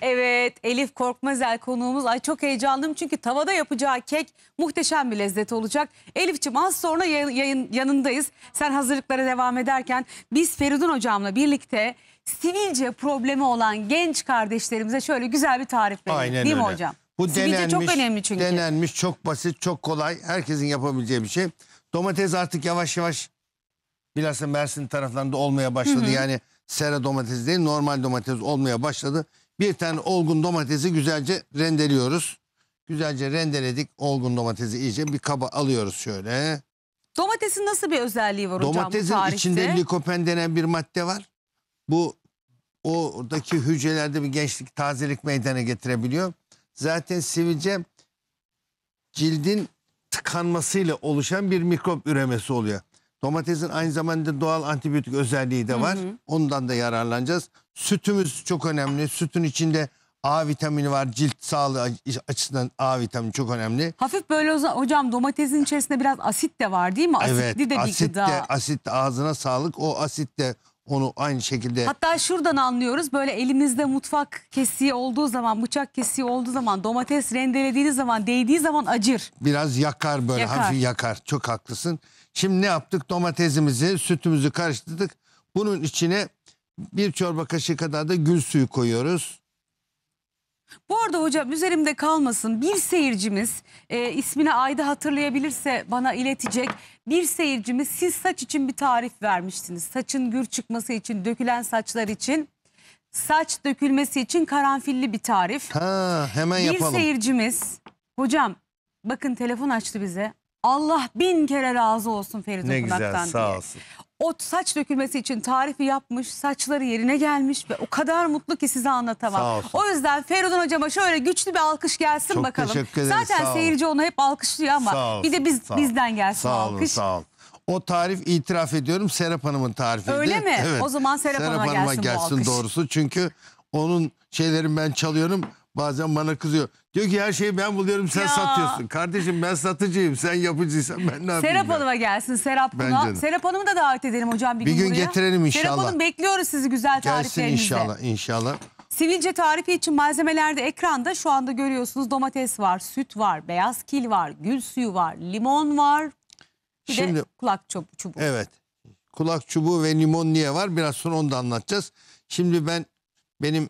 Evet Elif Korkmazel konuğumuz. Ay çok heyecanlıyım çünkü tavada yapacağı kek muhteşem bir lezzet olacak. Elif'ciğim az sonra yayın, yayın, yanındayız. Sen hazırlıklara devam ederken biz Feridun hocamla birlikte sivilce problemi olan genç kardeşlerimize şöyle güzel bir tarif verelim. Aynen Değil öyle. mi hocam? Bu sivilce denenmiş, çok önemli çünkü. Denenmiş, çok basit, çok kolay. Herkesin yapabileceği bir şey. Domates artık yavaş yavaş bilhassa Mersin taraflarında olmaya başladı. Hı hı. Yani sera domates değil normal domates olmaya başladı. Bir tane olgun domatesi güzelce rendeliyoruz. Güzelce rendeledik olgun domatesi iyice bir kaba alıyoruz şöyle. Domatesin nasıl bir özelliği var hocam Domatesin içinde likopen denen bir madde var. Bu oradaki hücrelerde bir gençlik tazelik meydana getirebiliyor. Zaten sivilce cildin tıkanmasıyla oluşan bir mikrop üremesi oluyor. Domatesin aynı zamanda doğal antibiyotik özelliği de var. Hı hı. Ondan da yararlanacağız. Sütümüz çok önemli. Sütün içinde A vitamini var. Cilt sağlığı açısından A vitamini çok önemli. Hafif böyle o hocam domatesin içerisinde biraz asit de var değil mi? Asitli de bir asit gıda. de, asit de ağzına sağlık. O asit de onu aynı şekilde Hatta şuradan anlıyoruz böyle elimizde mutfak kesiği olduğu zaman bıçak kesiği olduğu zaman domates rendelediğiniz zaman değdiği zaman acır. biraz yakar böyle Yakar. hafif yakar. Çok haklısın. Şimdi ne yaptık? Domatesimizi, sütümüzü karıştırdık. Bunun içine bir çorba kaşığı kadar da gül suyu koyuyoruz. Bu arada hocam üzerimde kalmasın bir seyircimiz e, ismini Ayda hatırlayabilirse bana iletecek. Bir seyircimiz siz saç için bir tarif vermiştiniz. Saçın gür çıkması için dökülen saçlar için saç dökülmesi için karanfilli bir tarif. Ha, hemen bir yapalım. Bir seyircimiz hocam bakın telefon açtı bize Allah bin kere razı olsun Ferit Ne Okunak'tan güzel diye. sağ olsun. O saç dökülmesi için tarifi yapmış, saçları yerine gelmiş ve o kadar mutlu ki size Sağ anlatamam. olsun. O yüzden Feridun hocama şöyle güçlü bir alkış gelsin Çok bakalım. teşekkür ederim. Zaten sağ olun. seyirci onu hep alkışlıyor ama olsun, bir de biz bizden gelsin o Sağ olun alkış. sağ olun. O tarif itiraf ediyorum Serap Hanım'ın tarifiydi. Öyle mi? Evet. O zaman Serap Hanım'a gelsin bu alkış. doğrusu. Çünkü onun şeylerini ben çalıyorum bazen bana kızıyor. Diyor ki her şeyi ben buluyorum sen Ya. satıyorsun. Kardeşim ben satıcıyım sen yapıcıysan ben ne yapayım? Serap Hanım'a gelsin Serap Buna. Serap Hanım'ı da davet edelim hocam bir, Bir gün buraya. getirelim Serap Hanım bekliyoruz sizi güzel Gelsin tariflerinizle. inşallah inşallah. Sivilce tarifi için malzemelerde ekranda şu anda görüyorsunuz domates var, süt var, beyaz kil var, gül suyu var, limon var. Bir de Şimdi- kulak çubuğu. çubuğu. Evet. Kulak çubuğu ve limon niye var? Biraz sonra onu da anlatacağız. Şimdi ben benim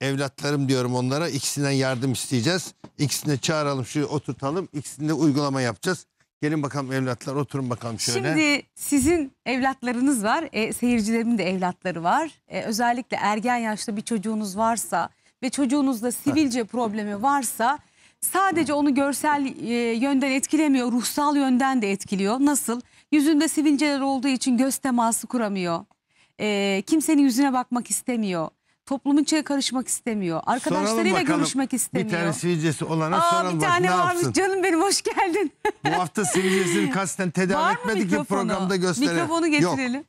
evlatlarım diyorum onlara. İkisinden yardım isteyeceğiz. İkisini çağıralım, şu oturtalım. İkisinde uygulama yapacağız. Gelin bakalım evlatlar oturun bakalım şöyle. Şimdi sizin evlatlarınız var. E, seyircilerimin de evlatları var. E, özellikle ergen yaşta bir çocuğunuz varsa ve çocuğunuzda sivilce problemi varsa sadece onu görsel e, yönden etkilemiyor, ruhsal yönden de etkiliyor. Nasıl? Yüzünde sivilceler olduğu için göz teması kuramıyor. E, kimsenin yüzüne bakmak istemiyor. Toplumun içine karışmak istemiyor. Soralım Arkadaşlarıyla bakalım. görüşmek istemiyor. Bir tane sivilcesi olana Aa, soralım bir tane ne varmış yapsın. canım benim hoş geldin. Bu hafta sivilcesini kasten tedavi Var mı ki mikrofonu? programda gösterelim. Mikrofonu getirelim.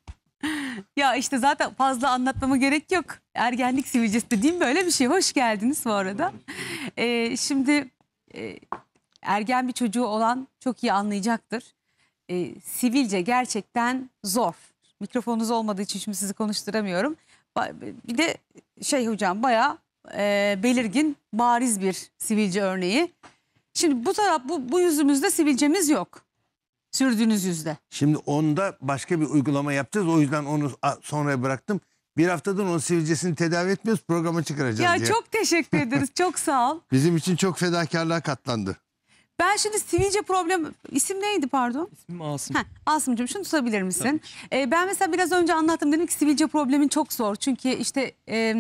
ya işte zaten fazla anlatmama gerek yok. Ergenlik sivilcesi dediğim böyle bir şey. Hoş geldiniz bu arada. Ee, şimdi e, ergen bir çocuğu olan çok iyi anlayacaktır. Ee, sivilce gerçekten zor. Mikrofonunuz olmadığı için şimdi sizi konuşturamıyorum. Bir de şey hocam bayağı e, belirgin, bariz bir sivilce örneği. Şimdi bu taraf bu, bu yüzümüzde sivilcemiz yok. Sürdüğünüz yüzde. Şimdi onda başka bir uygulama yapacağız. O yüzden onu sonra bıraktım. Bir haftadan onun sivilcesini tedavi etmiyoruz. Programa çıkaracağız ya diye. Ya çok teşekkür ederiz. çok sağ ol. Bizim için çok fedakarlığa katlandı. Ben şimdi sivilce problem isim neydi pardon? İsmim Asım. Heh, Asım'cığım şunu tutabilir misin? Ee, ben mesela biraz önce anlattım dedim ki sivilce problemin çok zor. Çünkü işte e,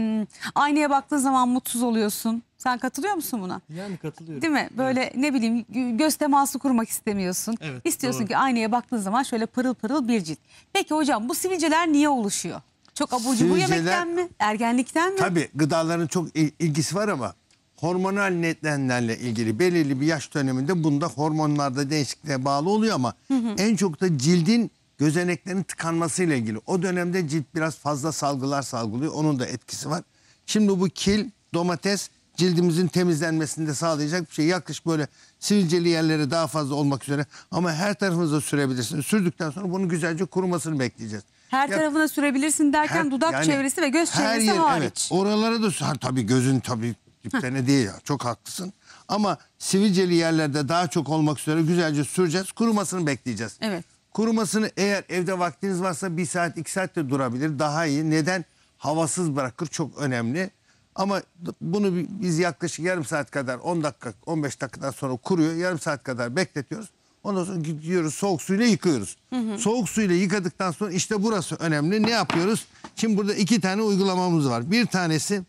aynaya baktığın zaman mutsuz oluyorsun. Sen katılıyor musun buna? Yani katılıyorum. Değil mi? Böyle Evet. ne bileyim göz teması kurmak istemiyorsun. Evet, İstiyorsun doğru. ki aynaya baktığın zaman şöyle pırıl pırıl bir cilt. Peki hocam bu sivilceler niye oluşuyor? Çok abucu cubur Sivilceler- yemekten mi? Ergenlikten mi? Tabii gıdaların çok ilgisi var ama hormonal nedenlerle ilgili belirli bir yaş döneminde bunda hormonlarda değişikliğe bağlı oluyor ama hı hı. en çok da cildin gözeneklerin tıkanmasıyla ilgili. O dönemde cilt biraz fazla salgılar salgılıyor. Onun da etkisi var. Şimdi bu kil, domates cildimizin temizlenmesinde sağlayacak bir şey. Yaklaşık böyle sivilceli yerleri daha fazla olmak üzere ama her tarafınıza sürebilirsiniz. Sürdükten sonra bunu güzelce kurumasını bekleyeceğiz. Her ya, tarafına sürebilirsin derken her, dudak yani, çevresi ve göz çevresi yer, hariç. Evet, oralara da ha, tabii gözün tabii diptene değil ya. Çok haklısın. Ama sivilceli yerlerde daha çok olmak üzere güzelce süreceğiz. Kurumasını bekleyeceğiz. Evet. Kurumasını eğer evde vaktiniz varsa bir saat iki saat de durabilir. Daha iyi. Neden? Havasız bırakır. Çok önemli. Ama bunu biz yaklaşık yarım saat kadar 10 dakika 15 dakikadan sonra kuruyor. Yarım saat kadar bekletiyoruz. Ondan sonra gidiyoruz soğuk suyla yıkıyoruz. Hı hı. Soğuk suyla yıkadıktan sonra işte burası önemli. Ne yapıyoruz? Şimdi burada iki tane uygulamamız var. Bir tanesi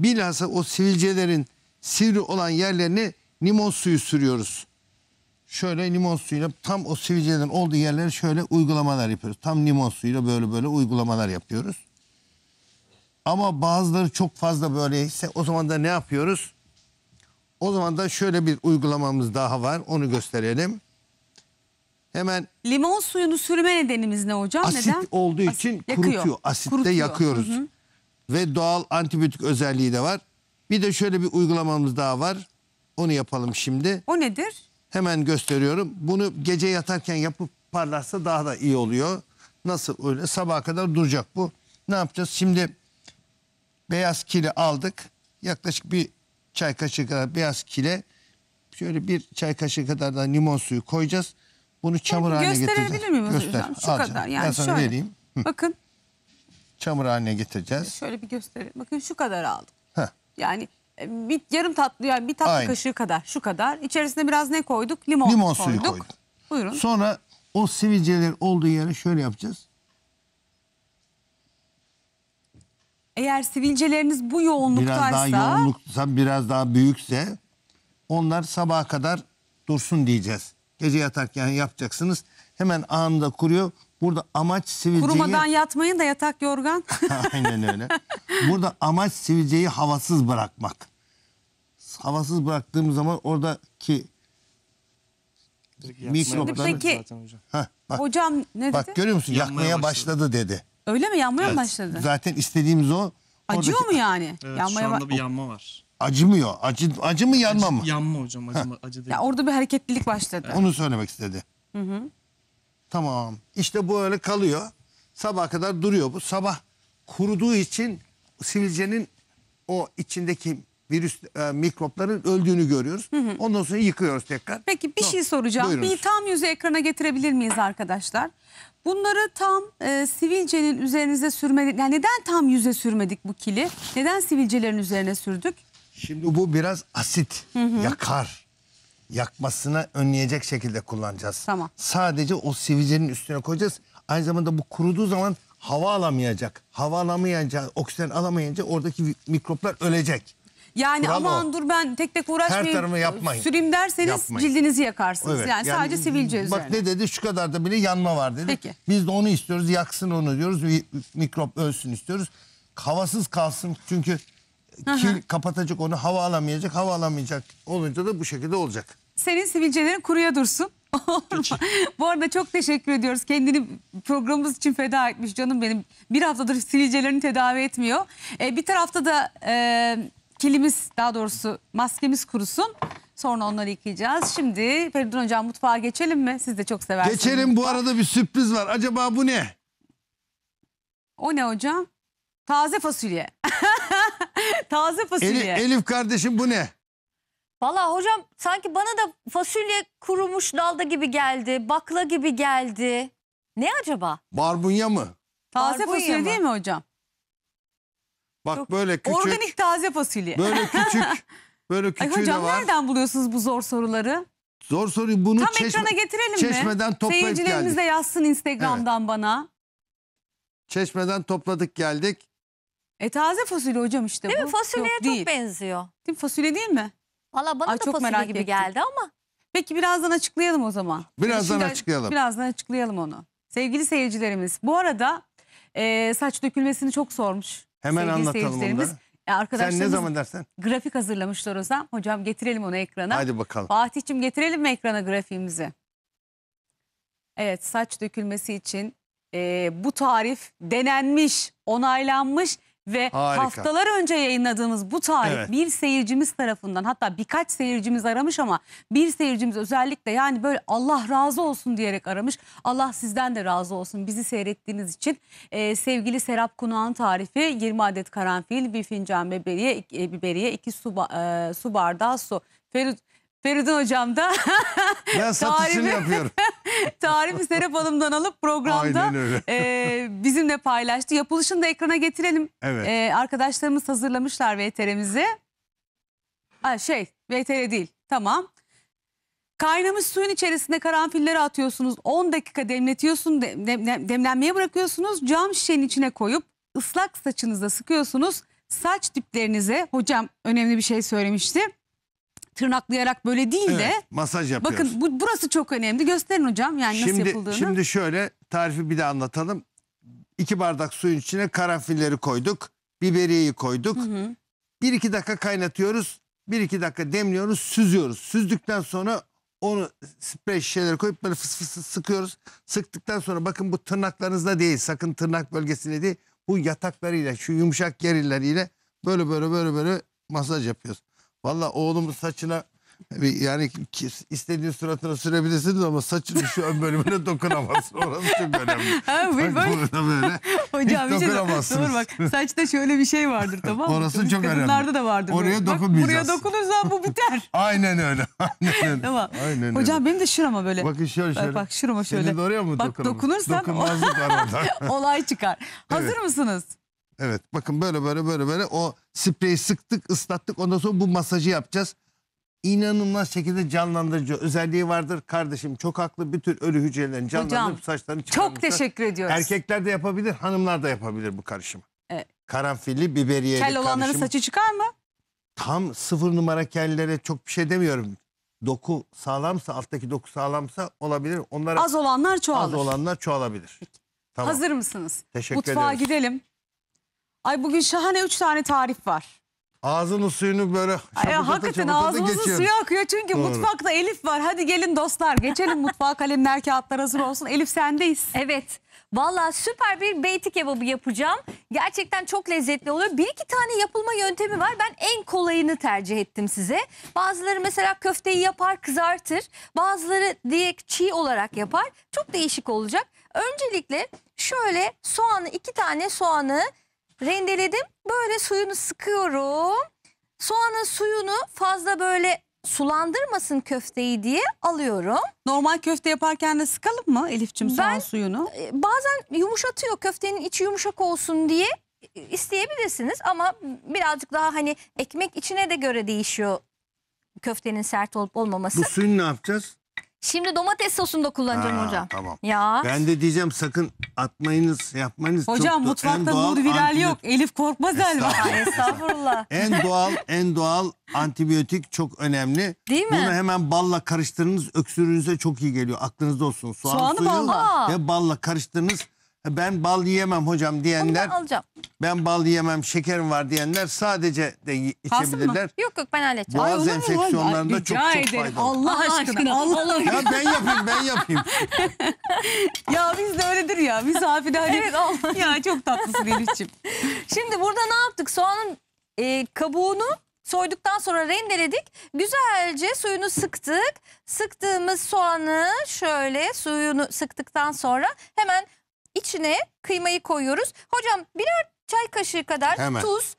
bilhassa o sivilcelerin sivri olan yerlerine limon suyu sürüyoruz. Şöyle limon suyuyla tam o sivilcelerin olduğu yerlere şöyle uygulamalar yapıyoruz. Tam limon suyuyla böyle böyle uygulamalar yapıyoruz. Ama bazıları çok fazla böyleyse o zaman da ne yapıyoruz? O zaman da şöyle bir uygulamamız daha var. Onu gösterelim. Hemen Limon suyunu sürme nedenimiz ne hocam? asit Neden? olduğu Asit için yakıyor. kurutuyor. Asitte Kurutuyor. yakıyoruz. Hı hı ve doğal antibiyotik özelliği de var. Bir de şöyle bir uygulamamız daha var. Onu yapalım şimdi. O nedir? Hemen gösteriyorum. Bunu gece yatarken yapıp parlarsa daha da iyi oluyor. Nasıl öyle? Sabaha kadar duracak bu. Ne yapacağız? Şimdi beyaz kili aldık. Yaklaşık bir çay kaşığı kadar beyaz kile. Şöyle bir çay kaşığı kadar da limon suyu koyacağız. Bunu çamur haline getireceğiz. Gösterebilir miyim Göster. Şu Al kadar yani Ben sana şöyle. vereyim. Bakın çamur haline getireceğiz. Şöyle bir gösterelim. Bakın şu kadar aldım. Heh. Yani e, bir yarım tatlı yani bir tatlı Aynen. kaşığı kadar şu kadar. İçerisine biraz ne koyduk? Limon, Limon koyduk. suyu koyduk. Buyurun. Sonra o sivilceler olduğu yere şöyle yapacağız. Eğer sivilceleriniz bu yoğunluktaysa Biraz daha yoğunluksa biraz daha büyükse onlar sabaha kadar dursun diyeceğiz. Gece yatarken yapacaksınız. Hemen anında kuruyor. Burada amaç sivilceyi... Kurumadan yatmayın da yatak yorgan. Aynen öyle. Burada amaç sivilceyi havasız bırakmak. Havasız bıraktığım zaman oradaki mikroplar... Peki, Heh, bak, hocam ne dedi? Bak görüyor musun yakmaya, başladı. başladı dedi. Öyle mi yanmaya evet. başladı? Zaten istediğimiz o. Acıyor oradaki... mu yani? Evet yanmaya şu anda bir yanma var. Acımıyor. Acı, acı mı yanma acı, mı? Yanma hocam acı, acı değil. Ya orada bir hareketlilik başladı. Evet. Onu söylemek istedi. Hı hı. Tamam. İşte bu öyle kalıyor. Sabah kadar duruyor bu. Sabah kuruduğu için sivilcenin o içindeki virüs e, mikropların öldüğünü görüyoruz. Hı hı. Ondan sonra yıkıyoruz tekrar. Peki bir no. şey soracağım. Buyurunuz. Bir tam yüzü ekrana getirebilir miyiz arkadaşlar? Bunları tam e, sivilcenin üzerinize sürmedik. Yani neden tam yüze sürmedik bu kili? Neden sivilcelerin üzerine sürdük? Şimdi bu biraz asit, hı hı. yakar yakmasını önleyecek şekilde kullanacağız. Tamam. Sadece o sivilcenin üstüne koyacağız. Aynı zamanda bu kuruduğu zaman hava alamayacak. Hava alamayınca, oksijen alamayınca oradaki mikroplar ölecek. Yani Bravo. aman dur ben tek tek uğraşmayayım. Her tarafı yapmayın. Süreyim derseniz yapmayın. cildinizi yakarsınız. Evet. Yani, yani sadece sivilce üzerine. Bak ne dedi şu kadar da bile yanma var dedi. Peki. Biz de onu istiyoruz yaksın onu diyoruz mikrop ölsün istiyoruz. Havasız kalsın çünkü Kil kapatacak onu hava alamayacak. Hava alamayacak olunca da bu şekilde olacak. Senin sivilcelerin kuruya dursun. Bu arada çok teşekkür ediyoruz. Kendini programımız için feda etmiş canım benim. Bir haftadır sivilcelerini tedavi etmiyor. Ee, bir tarafta da e, kilimiz daha doğrusu maskemiz kurusun. Sonra onları yıkayacağız. Şimdi Feridun Hocam mutfağa geçelim mi? Siz de çok seversiniz. Geçelim bu arada bir sürpriz var. Acaba bu ne? O ne hocam? Taze fasulye. Taze fasulye. Elif, Elif kardeşim bu ne? Valla hocam sanki bana da fasulye kurumuş dalda gibi geldi. Bakla gibi geldi. Ne acaba? Barbunya mı? Taze Barbunya fasulye mı? değil mi hocam? Bak Çok böyle küçük. Organik taze fasulye. Böyle küçük. böyle küçük. hocam, de var. nereden buluyorsunuz bu zor soruları? Zor soruyu bunu Tam çeşme, ekrana getirelim mi? Çeşmeden toplayıp Seyircilerimiz geldik. de yazsın Instagram'dan evet. bana. Çeşmeden topladık geldik. E taze fasulye hocam işte Değil bu. mi? Fasulyeye Yok, çok değil. benziyor. Değil mi? Fasulye değil mi? Valla bana Ay, da çok fasulye merak gibi ettim. geldi ama. Peki birazdan açıklayalım o zaman. Birazdan Şimdi- açıklayalım. Birazdan açıklayalım onu. Sevgili seyircilerimiz bu arada e, saç dökülmesini çok sormuş. Hemen Sevgili anlatalım seyircilerimiz. Arkadaşlar, e, Sen ne zaman dersen. grafik hazırlamışlar o zaman. Hocam getirelim onu ekrana. Hadi bakalım. Fatih'cim getirelim mi ekrana grafiğimizi? Evet saç dökülmesi için e, bu tarif denenmiş, onaylanmış ve Harika. haftalar önce yayınladığımız bu tarih Evet. bir seyircimiz tarafından hatta birkaç seyircimiz aramış ama bir seyircimiz özellikle yani böyle Allah razı olsun diyerek aramış. Allah sizden de razı olsun bizi seyrettiğiniz için. Ee, sevgili Serap Kunağan tarifi 20 adet karanfil, bir fincan biberiye, e, biberiye iki su, e, su bardağı su. Ferit, Feridun hocam da Ben satışını yapıyorum. Tarifi Serap Hanım'dan alıp programda e, bizimle paylaştı. Yapılışını da ekrana getirelim. Evet. E, arkadaşlarımız hazırlamışlar VTR'mizi. Ha, şey VTR değil tamam. Kaynamış suyun içerisinde karanfilleri atıyorsunuz. 10 dakika demletiyorsun, dem- dem- demlenmeye bırakıyorsunuz. Cam şişenin içine koyup ıslak saçınıza sıkıyorsunuz. Saç diplerinize, hocam önemli bir şey söylemişti tırnaklayarak böyle değil de Evet, masaj yapıyoruz. bakın bu, burası çok önemli. Gösterin hocam yani nasıl yapıldığını. Şimdi şöyle tarifi bir de anlatalım. İki bardak suyun içine karanfilleri koyduk. Biberiyeyi koyduk. Bir iki dakika kaynatıyoruz. Bir iki dakika demliyoruz, süzüyoruz. Süzdükten sonra onu sprey şişelere koyup böyle fıs fıs sıkıyoruz. Sıktıktan sonra bakın bu tırnaklarınızda değil. Sakın tırnak bölgesinde değil. Bu yataklarıyla, şu yumuşak yerleriyle böyle böyle böyle böyle masaj yapıyoruz. Valla oğlumun saçına yani istediğin suratına sürebilirsiniz ama saçın şu ön bölümüne dokunamazsın. Orası çok önemli. Ha, bak, bak. böyle Hocam, şey hiç dokunamazsınız. Dur bak saçta şöyle bir şey vardır tamam mı? Orası Biz çok önemli. da vardır. Oraya dokunmayacağız. buraya dokunursan bu biter. Aynen öyle. Aynen öyle. Tamam. Aynen Hocam öyle. benim de şurama böyle. Bakın şöyle şöyle. Bak, bak şurama şöyle. Senin de oraya mı dokunamazsın? Bak dokunursan olay çıkar. Evet. Hazır mısınız? Evet bakın böyle böyle böyle böyle o spreyi sıktık ıslattık ondan sonra bu masajı yapacağız. İnanılmaz şekilde canlandırıcı özelliği vardır. Kardeşim çok haklı tür ölü hücrelerin canlandırıp saçlarını çıkarmışlar. çok teşekkür ediyoruz. Erkekler de yapabilir hanımlar da yapabilir bu karışımı. Evet. Karanfilli biberiyeli Kel olanların saçı çıkar mı? Tam sıfır numara kellere çok bir şey demiyorum. Doku sağlamsa alttaki doku sağlamsa olabilir. Onlara Az olanlar çoğalır. az olanlar çoğalabilir. Tamam. Hazır mısınız? Teşekkür Mutfağa ederiz. gidelim. Ay bugün şahane üç tane tarif var. Ağzının suyunu böyle Ay, şapırdata hakikaten ağzımızın suyu akıyor çünkü Doğru. mutfakta Elif var. Hadi gelin dostlar geçelim mutfağa kalemler kağıtlar hazır olsun. Elif sendeyiz. Evet. Valla süper bir beyti kebabı yapacağım. Gerçekten çok lezzetli oluyor. Bir iki tane yapılma yöntemi var. Ben en kolayını tercih ettim size. Bazıları mesela köfteyi yapar kızartır. Bazıları direkt çiğ olarak yapar. Çok değişik olacak. Öncelikle şöyle soğanı iki tane soğanı rendeledim. Böyle suyunu sıkıyorum. Soğanın suyunu fazla böyle sulandırmasın köfteyi diye alıyorum. Normal köfte yaparken de sıkalım mı Elifçim soğan Ben- suyunu? E, bazen yumuşatıyor köftenin içi yumuşak olsun diye isteyebilirsiniz ama birazcık daha hani ekmek içine de göre değişiyor köftenin sert olup olmaması. Bu suyunu ne yapacağız? Şimdi domates sosunu da kullanacağım Ha, hocam. Tamam. Ya. Ben de diyeceğim sakın atmayınız, yapmanız Hocam çok do- en mutfakta Nur Viral yok. Elif korkmaz galiba. Estağfurullah. En doğal, en doğal antibiyotik çok önemli. Değil mi? Bunu hemen balla karıştırınız öksürüğünüze çok iyi geliyor. Aklınızda olsun. Soğan Soğanı balla. ve balla karıştırınız ben bal yiyemem hocam diyenler Onu ben alacağım. ben bal yiyemem şekerim var diyenler sadece de y- mı? Yok yok ben halledeceğim. Ay, Boğaz olur enfeksiyonlarında çok çok ederim. faydalı. Allah aşkına. aşkına. Allah aşkına. Ya ben yapayım ben yapayım. ya biz de öyledir ya. Misafirde hani. Evet, Allah. ya çok tatlısın Elif'ciğim. Şimdi burada ne yaptık? Soğanın e, kabuğunu soyduktan sonra rendeledik. Güzelce suyunu sıktık. Sıktığımız soğanı şöyle suyunu sıktıktan sonra hemen İçine kıymayı koyuyoruz. Hocam birer çay kaşığı kadar Hemen. tuz,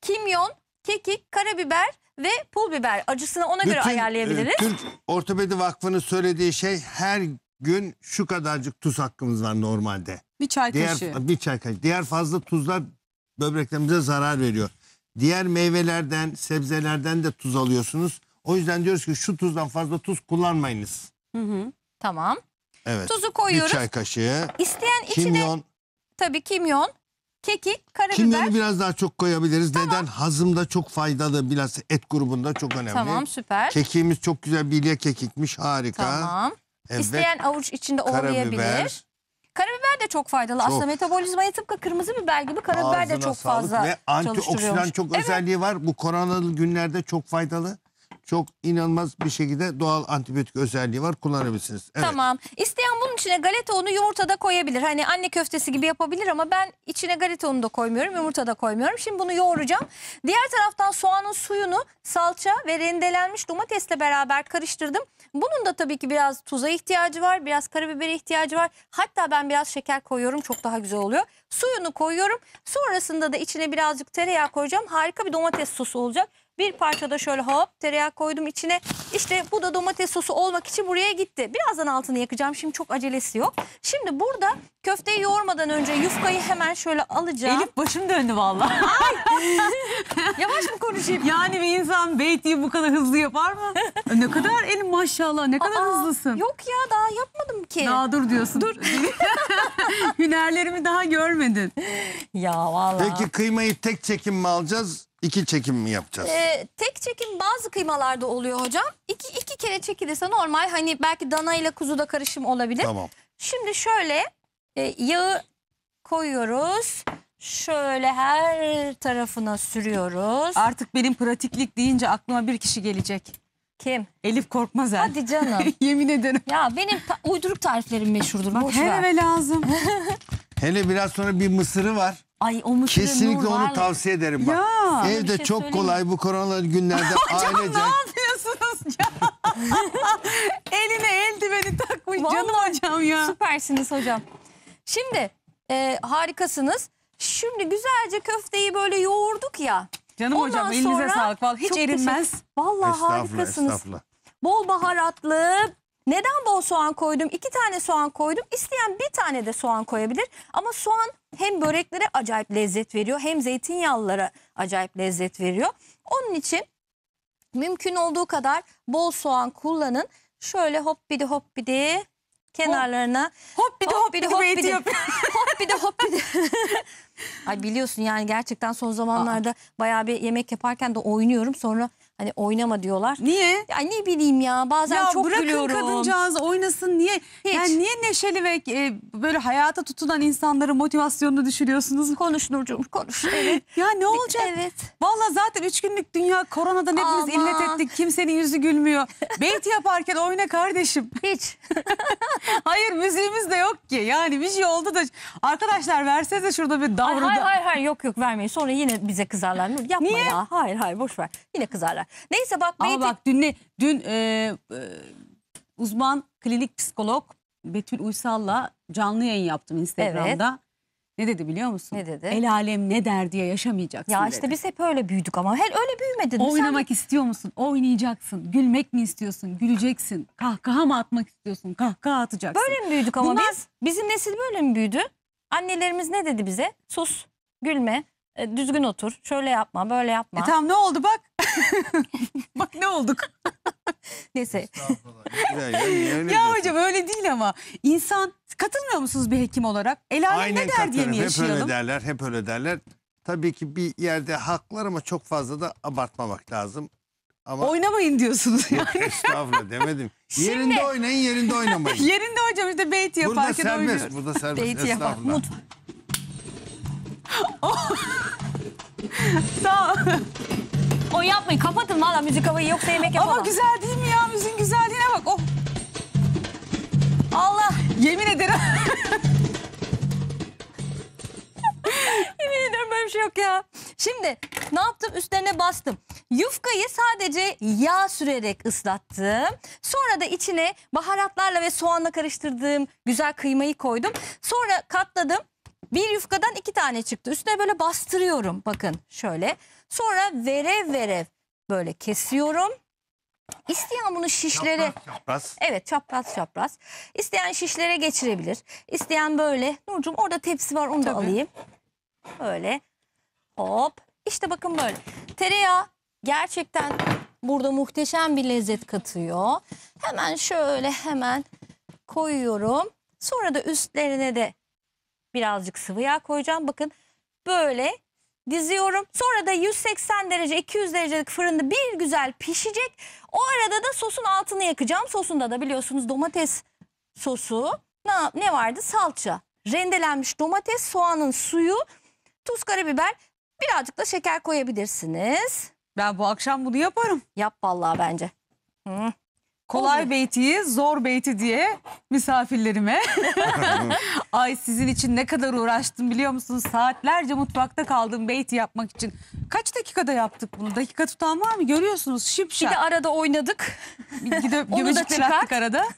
kimyon, kekik, karabiber ve pul biber acısını ona göre e, ayarlayabiliriz. Türk Ortopedi Vakfı'nın söylediği şey her gün şu kadarcık tuz hakkımız var normalde. Bir çay Diğer kaşığı. bir çay kaşığı. Diğer fazla tuzlar böbreklerimize zarar veriyor. Diğer meyvelerden, sebzelerden de tuz alıyorsunuz. O yüzden diyoruz ki şu tuzdan fazla tuz kullanmayınız. Hı hı Tamam. Evet. Tuzu koyuyoruz. Bir çay kaşığı. İsteyen kimyon. içine tabii kimyon, kekik, karabiber. Kimyonu biraz daha çok koyabiliriz. Tamam. Neden? Hazımda çok faydalı. Biraz et grubunda çok önemli. Tamam süper. Kekiğimiz çok güzel bilye kekikmiş. Harika. Tamam. Evet. İsteyen avuç içinde olmayabilir. Karabiber. de çok faydalı. Çok. Aslında metabolizmaya tıpkı kırmızı biber gibi karabiber Ağzına de çok fazla ve antioksidan çok evet. özelliği var. Bu koronalı günlerde çok faydalı çok inanılmaz bir şekilde doğal antibiyotik özelliği var. Kullanabilirsiniz. Evet. Tamam. İsteyen bunun içine galeta unu yumurtada koyabilir. Hani anne köftesi gibi yapabilir ama ben içine galeta unu da koymuyorum, yumurtada koymuyorum. Şimdi bunu yoğuracağım. Diğer taraftan soğanın suyunu salça ve rendelenmiş domatesle beraber karıştırdım. Bunun da tabii ki biraz tuza ihtiyacı var, biraz karabibere ihtiyacı var. Hatta ben biraz şeker koyuyorum çok daha güzel oluyor. Suyunu koyuyorum. Sonrasında da içine birazcık tereyağı koyacağım. Harika bir domates sosu olacak. Bir parça da şöyle hop tereyağı koydum içine. İşte bu da domates sosu olmak için buraya gitti. Birazdan altını yakacağım. Şimdi çok acelesi yok. Şimdi burada köfteyi yoğurmadan önce yufkayı hemen şöyle alacağım. Elif başım döndü valla. Yavaş mı konuşayım? Yani bir insan beyti bu kadar hızlı yapar mı? ne kadar elim maşallah ne kadar Aa, hızlısın. Yok ya daha yapmadım ki. Daha dur diyorsun. Dur. Hünerlerimi daha görmedin. Ya valla. Peki kıymayı tek çekim mi alacağız? İki çekim mi yapacağız? Ee, tek çekim bazı kıymalarda oluyor hocam. İki, iki kere çekilirse normal hani belki dana ile kuzuda karışım olabilir. Tamam. Şimdi şöyle e, yağı koyuyoruz. Şöyle her tarafına sürüyoruz. Artık benim pratiklik deyince aklıma bir kişi gelecek. Kim? Elif Korkmazer. Hadi canım. Yemin ederim. Ya benim uyduruk tariflerim meşhurdur. Bak Boş her ver. eve lazım. Hele biraz sonra bir mısırı var. Ay o mısırı Kesinlikle nur onu var. tavsiye ederim bak. Ya, Evde şey çok kolay bu koronalı günlerde Hocam ailece... ne yapıyorsunuz canım? Eline eldiveni takmış Vallahi canım hocam ya. Süpersiniz hocam. Şimdi e, harikasınız. Şimdi güzelce köfteyi böyle yoğurduk ya. Canım Ondan hocam elinize sağlık. Vallahi hiç çok erinmez. Teşekkür. harikasınız. Estağfurullah. Bol baharatlı neden bol soğan koydum? İki tane soğan koydum. İsteyen bir tane de soğan koyabilir. Ama soğan hem böreklere acayip lezzet veriyor hem zeytinyağlılara acayip lezzet veriyor. Onun için mümkün olduğu kadar bol soğan kullanın. Şöyle hop bidi hop bidi kenarlarına hop bidi hop bidi hop bidi hop bidi hop bidi. Ay biliyorsun yani gerçekten son zamanlarda bayağı bir yemek yaparken de oynuyorum sonra Hani oynama diyorlar. Niye? Ya ne bileyim ya bazen ya çok gülüyorum. Ya Bırakın kadıncağız oynasın niye? Hiç. Yani niye neşeli ve e, böyle hayata tutulan insanların motivasyonunu düşürüyorsunuz? Konuş Nurcuğum konuş. Evet. ya ne olacak? Evet. Valla zaten üç günlük dünya koronadan hepimiz Aman. illet ettik. Kimsenin yüzü gülmüyor. Beyti yaparken oyna kardeşim. Hiç. hayır müziğimiz de yok ki. Yani bir şey oldu da arkadaşlar versenize şurada bir davruda. Hayır hayır, hayır yok yok vermeyin. Sonra yine bize kızarlar. Nur yapma niye? ya. Hayır hayır boş ver. Yine kızarlar. Neyse bak Ama bak dün, ne, dün e, e, uzman klinik psikolog Betül Uysal'la canlı yayın yaptım Instagram'da. Ne dedi biliyor musun? Ne dedi? El alem ne der diye yaşamayacaksın Ya işte dedi. biz hep öyle büyüdük ama her öyle büyümedin mi? Sen Oynamak istiyor musun? Oynayacaksın. Gülmek mi istiyorsun? Güleceksin. Kahkaha mı atmak istiyorsun? Kahkaha atacaksın. böyle mi büyüdük ama Bunlar- biz? Bizim nesil böyle mi büyüdü? Annelerimiz ne dedi bize? Sus, gülme, e, düzgün otur. Şöyle yapma, böyle yapma. E tamam ne oldu bak. bak ne olduk. Neyse. ya hocam öyle değil ama insan katılmıyor musunuz bir hekim olarak? El alem ne der diye mi Hep öyle derler, hep öyle derler. Tabii ki bir yerde haklar ama çok fazla da abartmamak lazım. Ama Oynamayın diyorsunuz yani. estağfurullah demedim. Şimdi- Yerinde oynayın, yerinde oynamayın. Yerinde hocam işte beyti yaparken oynuyoruz. burada serbest. Beyti yapar. Mut- Sağ O yapmayın. Kapatın valla müzik havayı yoksa yemek yapamam. Ama güzel değil mi ya? Müziğin güzelliğine bak. Oh. Allah. Yemin ederim. Yemin ederim böyle bir şey yok ya. Şimdi ne yaptım? Üstlerine bastım. Yufkayı sadece yağ sürerek ıslattım. Sonra da içine baharatlarla ve soğanla karıştırdığım güzel kıymayı koydum. Sonra katladım. Bir yufkadan iki tane çıktı. Üstüne böyle bastırıyorum. Bakın şöyle. Sonra verev verev böyle kesiyorum. İsteyen bunu şişlere çapraz, çapraz. Evet çapraz çapraz. İsteyen şişlere geçirebilir. İsteyen böyle. Nurcuğum orada tepsi var onu Tabii. da alayım. Böyle. Hop. İşte bakın böyle. Tereyağı gerçekten burada muhteşem bir lezzet katıyor. Hemen şöyle hemen koyuyorum. Sonra da üstlerine de birazcık sıvı yağ koyacağım. Bakın böyle diziyorum. Sonra da 180 derece 200 derecelik fırında bir güzel pişecek. O arada da sosun altını yakacağım. Sosunda da biliyorsunuz domates sosu ne, ne vardı salça. Rendelenmiş domates, soğanın suyu, tuz, karabiber birazcık da şeker koyabilirsiniz. Ben bu akşam bunu yaparım. Yap vallahi bence. Hı. Kolay beytiyi zor beyti diye misafirlerime. Ay sizin için ne kadar uğraştım biliyor musunuz? Saatlerce mutfakta kaldım beyti yapmak için. Kaç dakikada yaptık bunu? Dakika tutan var mı? Görüyorsunuz Bir de arada oynadık. Bir de, attık arada.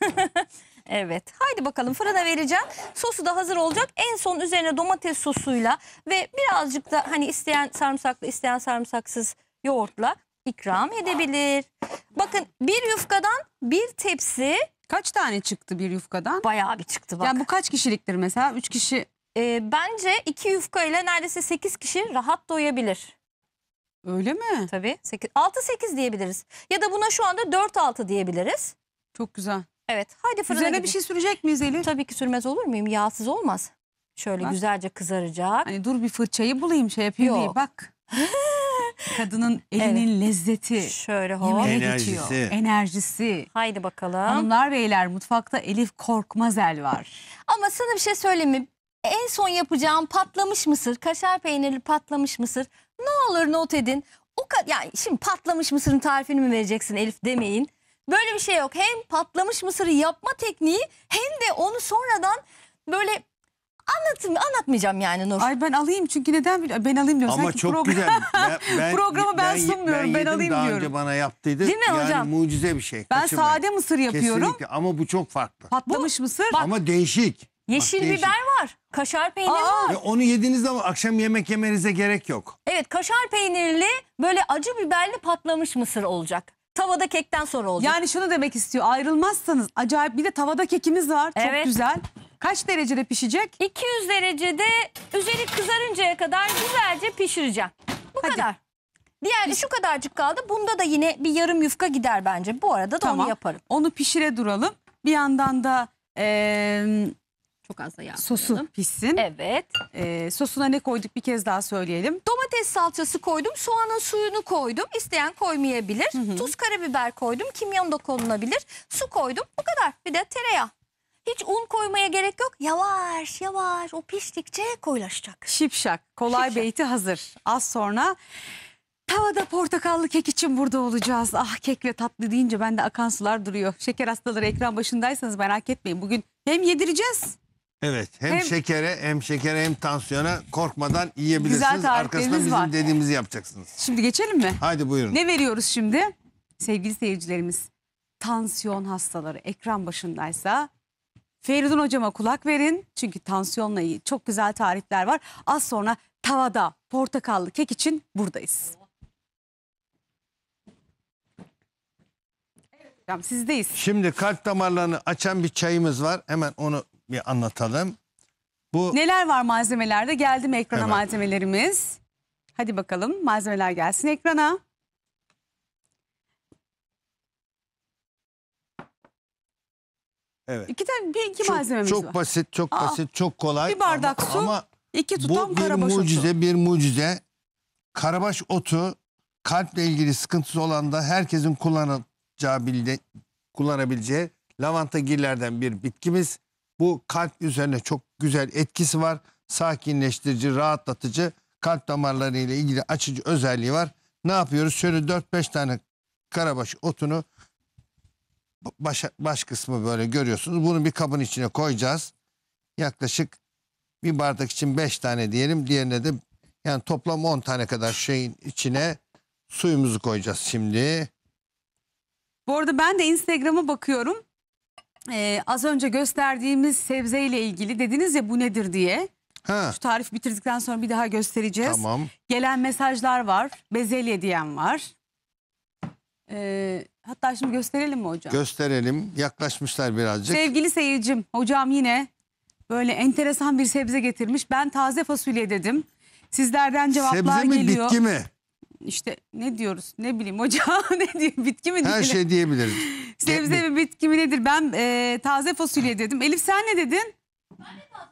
Evet. Haydi bakalım fırına vereceğim. Sosu da hazır olacak. En son üzerine domates sosuyla ve birazcık da hani isteyen sarımsaklı, isteyen sarımsaksız yoğurtla ikram edebilir. Bakın bir yufkadan bir tepsi Kaç tane çıktı bir yufkadan? bayağı bir çıktı bak. Yani bu kaç kişiliktir mesela? Üç kişi Ee, bence iki yufka ile neredeyse sekiz kişi rahat doyabilir. öyle mi? Tabii Altı sekiz diyebiliriz. Ya da buna şu anda dört altı diyebiliriz. Çok güzel. Evet Haydi fırına Üzerine bir şey sürecek miyiz Elif? Tabii ki sürmez olur muyum? Yağsız olmaz. Şöyle Bak. güzelce kızaracak. Hani dur bir fırçayı bulayım şey yapayım Yok. diye bak. Kadının elinin lezzeti. Şöyle hop. Enerjisi. Enerjisi. Haydi bakalım. Hanımlar beyler mutfakta Elif Korkmazel var. Ama sana bir şey söyleyeyim mi? En son yapacağım patlamış mısır, kaşar peynirli patlamış mısır. Ne olur not edin. O kadar yani şimdi patlamış mısırın tarifini mi vereceksin Elif demeyin. Böyle bir şey yok. Hem patlamış mısırı yapma tekniği hem de onu sonradan böyle Anlatım, anlatmayacağım yani Nur. Ay ben alayım çünkü neden biliyorum. Ben alayım diyorum. Ama Sanki çok güzel. Ben, Programı ben, sunmuyorum. Ben, ben, alayım daha diyorum. önce bana yaptıydı. Değil mi yani hocam? mucize bir şey. Ben Kaçırmayın. sade mısır yapıyorum. Kesinlikle ama bu çok farklı. Patlamış bu, mısır. Bak, ama değişik. Yeşil bak, değişik. biber var. Kaşar peyniri Aa, var. Ve onu yediğiniz zaman akşam yemek yemenize gerek yok. Evet kaşar peynirli böyle acı biberli patlamış mısır olacak. Tavada kekten sonra olacak. Yani şunu demek istiyor ayrılmazsanız acayip bir de tavada kekimiz var. Evet. Çok güzel. Kaç derecede pişecek? 200 derecede üzeri kızarıncaya kadar güzelce pişireceğim. Bu Hadi. kadar. Diğer şu kadarcık kaldı. Bunda da yine bir yarım yufka gider bence. Bu arada da tamam. onu yaparım. Onu pişire duralım. Bir yandan da e, çok az da yağ sosu pişsin. Evet. E, sosuna ne koyduk bir kez daha söyleyelim. Domates salçası koydum. Soğanın suyunu koydum. İsteyen koymayabilir. Hı hı. Tuz karabiber koydum. Kimyon da konulabilir. Su koydum. Bu kadar. Bir de tereyağı. Hiç un koymaya gerek yok. Yavaş yavaş o piştikçe koyulaşacak. Şipşak. Kolay Şipşak. beyti hazır. Az sonra tavada portakallı kek için burada olacağız. Ah kek ve tatlı deyince bende akan sular duruyor. Şeker hastaları ekran başındaysanız merak etmeyin. Bugün hem yedireceğiz Evet hem, Hem- şekere hem şekere hem tansiyona korkmadan yiyebilirsiniz. tarifleriniz Arkasından bizim var. dediğimizi yapacaksınız. Şimdi geçelim mi? Haydi buyurun. Ne veriyoruz şimdi? Sevgili seyircilerimiz, tansiyon hastaları ekran başındaysa Feridun hocama kulak verin. Çünkü tansiyonla iyi çok güzel tarifler var. Az sonra tavada portakallı kek için buradayız. Hocam sizdeyiz. Şimdi kalp damarlarını açan bir çayımız var. Hemen onu bir anlatalım. Bu Neler var malzemelerde? Geldi ekrana Evet. malzemelerimiz? Hadi bakalım malzemeler gelsin ekrana. Evet. İki tane bir iki çok, malzememiz var. Çok basit, çok Aa, basit, çok kolay. Bir bardak ama, su, ama iki tutam bu bir mucize, otu. bir mucize. Karabaş otu kalple ilgili sıkıntısı olan da herkesin kullanacağı bildi, kullanabileceği lavanta girlerden bir bitkimiz. Bu kalp üzerine çok güzel etkisi var. Sakinleştirici, rahatlatıcı, kalp damarları ile ilgili açıcı özelliği var. Ne yapıyoruz? Şöyle 4-5 tane karabaş otunu baş, baş kısmı böyle görüyorsunuz. Bunu bir kabın içine koyacağız. Yaklaşık bir bardak için 5 tane diyelim. Diğerine de yani toplam 10 tane kadar şeyin içine suyumuzu koyacağız şimdi. Bu arada ben de Instagram'a bakıyorum. Ee, az önce gösterdiğimiz sebzeyle ilgili dediniz ya bu nedir diye. Ha. Şu tarif bitirdikten sonra bir daha göstereceğiz. Tamam. Gelen mesajlar var. Bezelye diyen var. Ee, Hatta şimdi gösterelim mi hocam? Gösterelim. Yaklaşmışlar birazcık. Sevgili seyircim, hocam yine böyle enteresan bir sebze getirmiş. Ben taze fasulye dedim. Sizlerden cevaplar geliyor. Sebze mi geliyor. bitki mi? İşte ne diyoruz? Ne bileyim hocam ne diyeyim? Bitki mi? Her şey diyebilirim. Sebze mi bitki mi nedir? Ben e, taze fasulye dedim. Elif sen ne dedin?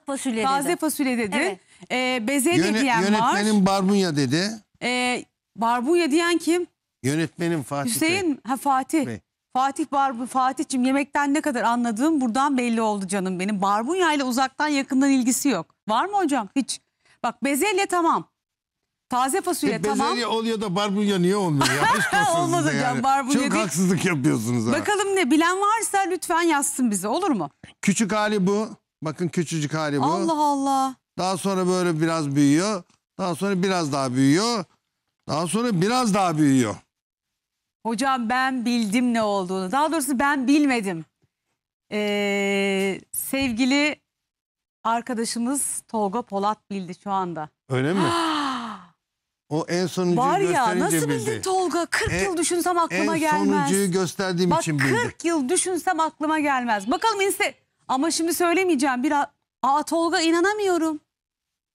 Fasulye Taze dedim. fasulye dedi. Evet. E, bezelye Yöne- diyen var. yönetmenim barbunya dedi. E, barbunya diyen kim? Yönetmenim Fatih Hüseyin, Bey. ha Fatih. Bey. Fatih Barbun, Fatih'cim yemekten ne kadar anladığım buradan belli oldu canım benim. Barbunya ile uzaktan yakından ilgisi yok. Var mı hocam? Hiç. Bak bezelye tamam. Taze fasulye E, tamam. Bezelye oluyor da barbunya niye olmuyor? Yapışmasınız Olmaz hocam, barbunya Çok değil. haksızlık yapıyorsunuz. ha. Bakalım ne bilen varsa lütfen yazsın bize olur mu? Küçük hali bu. Bakın küçücük hali bu. Allah Allah. Daha sonra böyle biraz büyüyor. Daha sonra biraz daha büyüyor. Daha sonra biraz daha büyüyor. Hocam ben bildim ne olduğunu. Daha doğrusu ben bilmedim. Ee, sevgili arkadaşımız Tolga Polat bildi şu anda. Öyle mi? o en sonuncuyu Var ya gösterince nasıl bildi. Tolga? 40 E, yıl düşünsem aklıma en gelmez. sonuncuyu gösterdiğim Bak için 40 bildi. yıl düşünsem aklıma gelmez. Bakalım inse ama şimdi söylemeyeceğim. Biraz Aa Tolga inanamıyorum.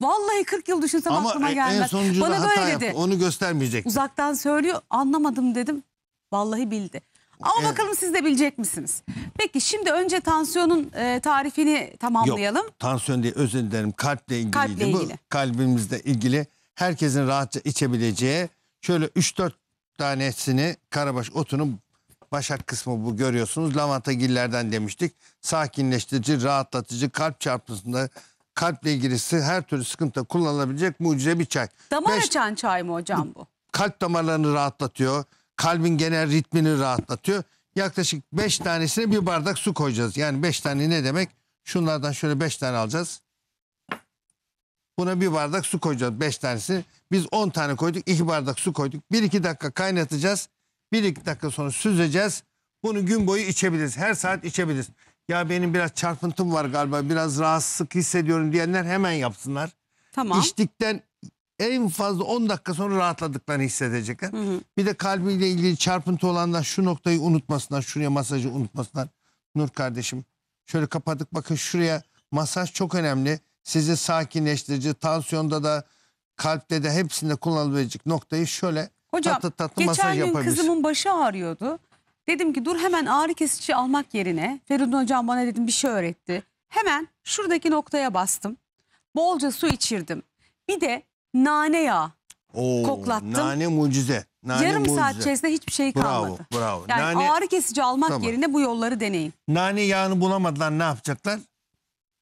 Vallahi 40 yıl düşünsem Ama aklıma e- en gelmez. sonuncunda Bana hata böyle yaptı. dedi. Onu göstermeyecek. Uzaktan söylüyor. Anlamadım dedim. Vallahi bildi. Ama Evet. bakalım siz de bilecek misiniz? Peki şimdi önce tansiyonun e, tarifini tamamlayalım. Yok tansiyon diye özür dilerim kalple ilgili. Kalple Bu ilgili. kalbimizle ilgili herkesin rahatça içebileceği şöyle 3-4 tanesini karabaş otunun başak kısmı bu görüyorsunuz. lavanta gillerden demiştik. Sakinleştirici, rahatlatıcı, kalp çarpmasında kalple ilgilisi her türlü sıkıntı kullanılabilecek mucize bir çay. Damar Beş- açan çay mı hocam bu? kalp damarlarını rahatlatıyor kalbin genel ritmini rahatlatıyor. Yaklaşık 5 tanesine bir bardak su koyacağız. Yani 5 tane ne demek? Şunlardan şöyle 5 tane alacağız. Buna bir bardak su koyacağız 5 tanesini. Biz 10 tane koyduk 2 bardak su koyduk. 1-2 dakika kaynatacağız. 1-2 dakika sonra süzeceğiz. Bunu gün boyu içebiliriz. Her saat içebiliriz. Ya benim biraz çarpıntım var galiba biraz rahatsızlık hissediyorum diyenler hemen yapsınlar. Tamam. İçtikten en fazla 10 dakika sonra rahatladıklarını hissedecekler. Hı hı. Bir de kalbiyle ilgili çarpıntı olanlar şu noktayı unutmasınlar, şuraya masajı unutmasınlar. Nur kardeşim şöyle kapadık bakın şuraya masaj çok önemli. Sizi sakinleştirici, tansiyonda da kalpte de hepsinde kullanılabilecek noktayı şöyle Hocam, tatlı tatlı masaj yapabilirsin. Geçen gün kızımın başı ağrıyordu. Dedim ki dur hemen ağrı kesici almak yerine Feridun hocam bana dedim bir şey öğretti. Hemen şuradaki noktaya bastım. Bolca su içirdim. Bir de nane yağı Oo, koklattım. Nane mucize. Nane Yarım mucize. saat içerisinde hiçbir şey bravo, kalmadı. Bravo. Yani nane, ağrı kesici almak tamam. yerine bu yolları deneyin. Nane yağını bulamadılar ne yapacaklar?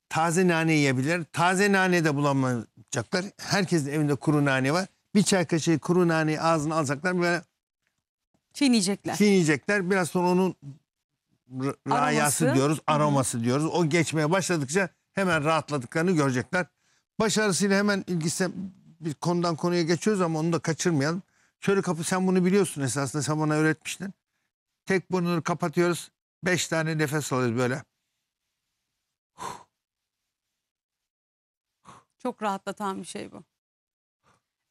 Taze nane yiyebilir. Taze nane de bulamayacaklar. Herkesin evinde kuru nane var. Bir çay kaşığı kuru nane ağzına alacaklar ve çiğneyecekler. Çiğneyecekler. Biraz sonra onun rayası diyoruz, aroması Hı. diyoruz. O geçmeye başladıkça hemen rahatladıklarını görecekler. Başarısıyla hemen ilgisi bir konudan konuya geçiyoruz ama onu da kaçırmayalım. Körü kapı sen bunu biliyorsun esasında sen bana öğretmiştin. Tek burnunu kapatıyoruz. Beş tane nefes alıyoruz böyle. Çok rahatlatan bir şey bu.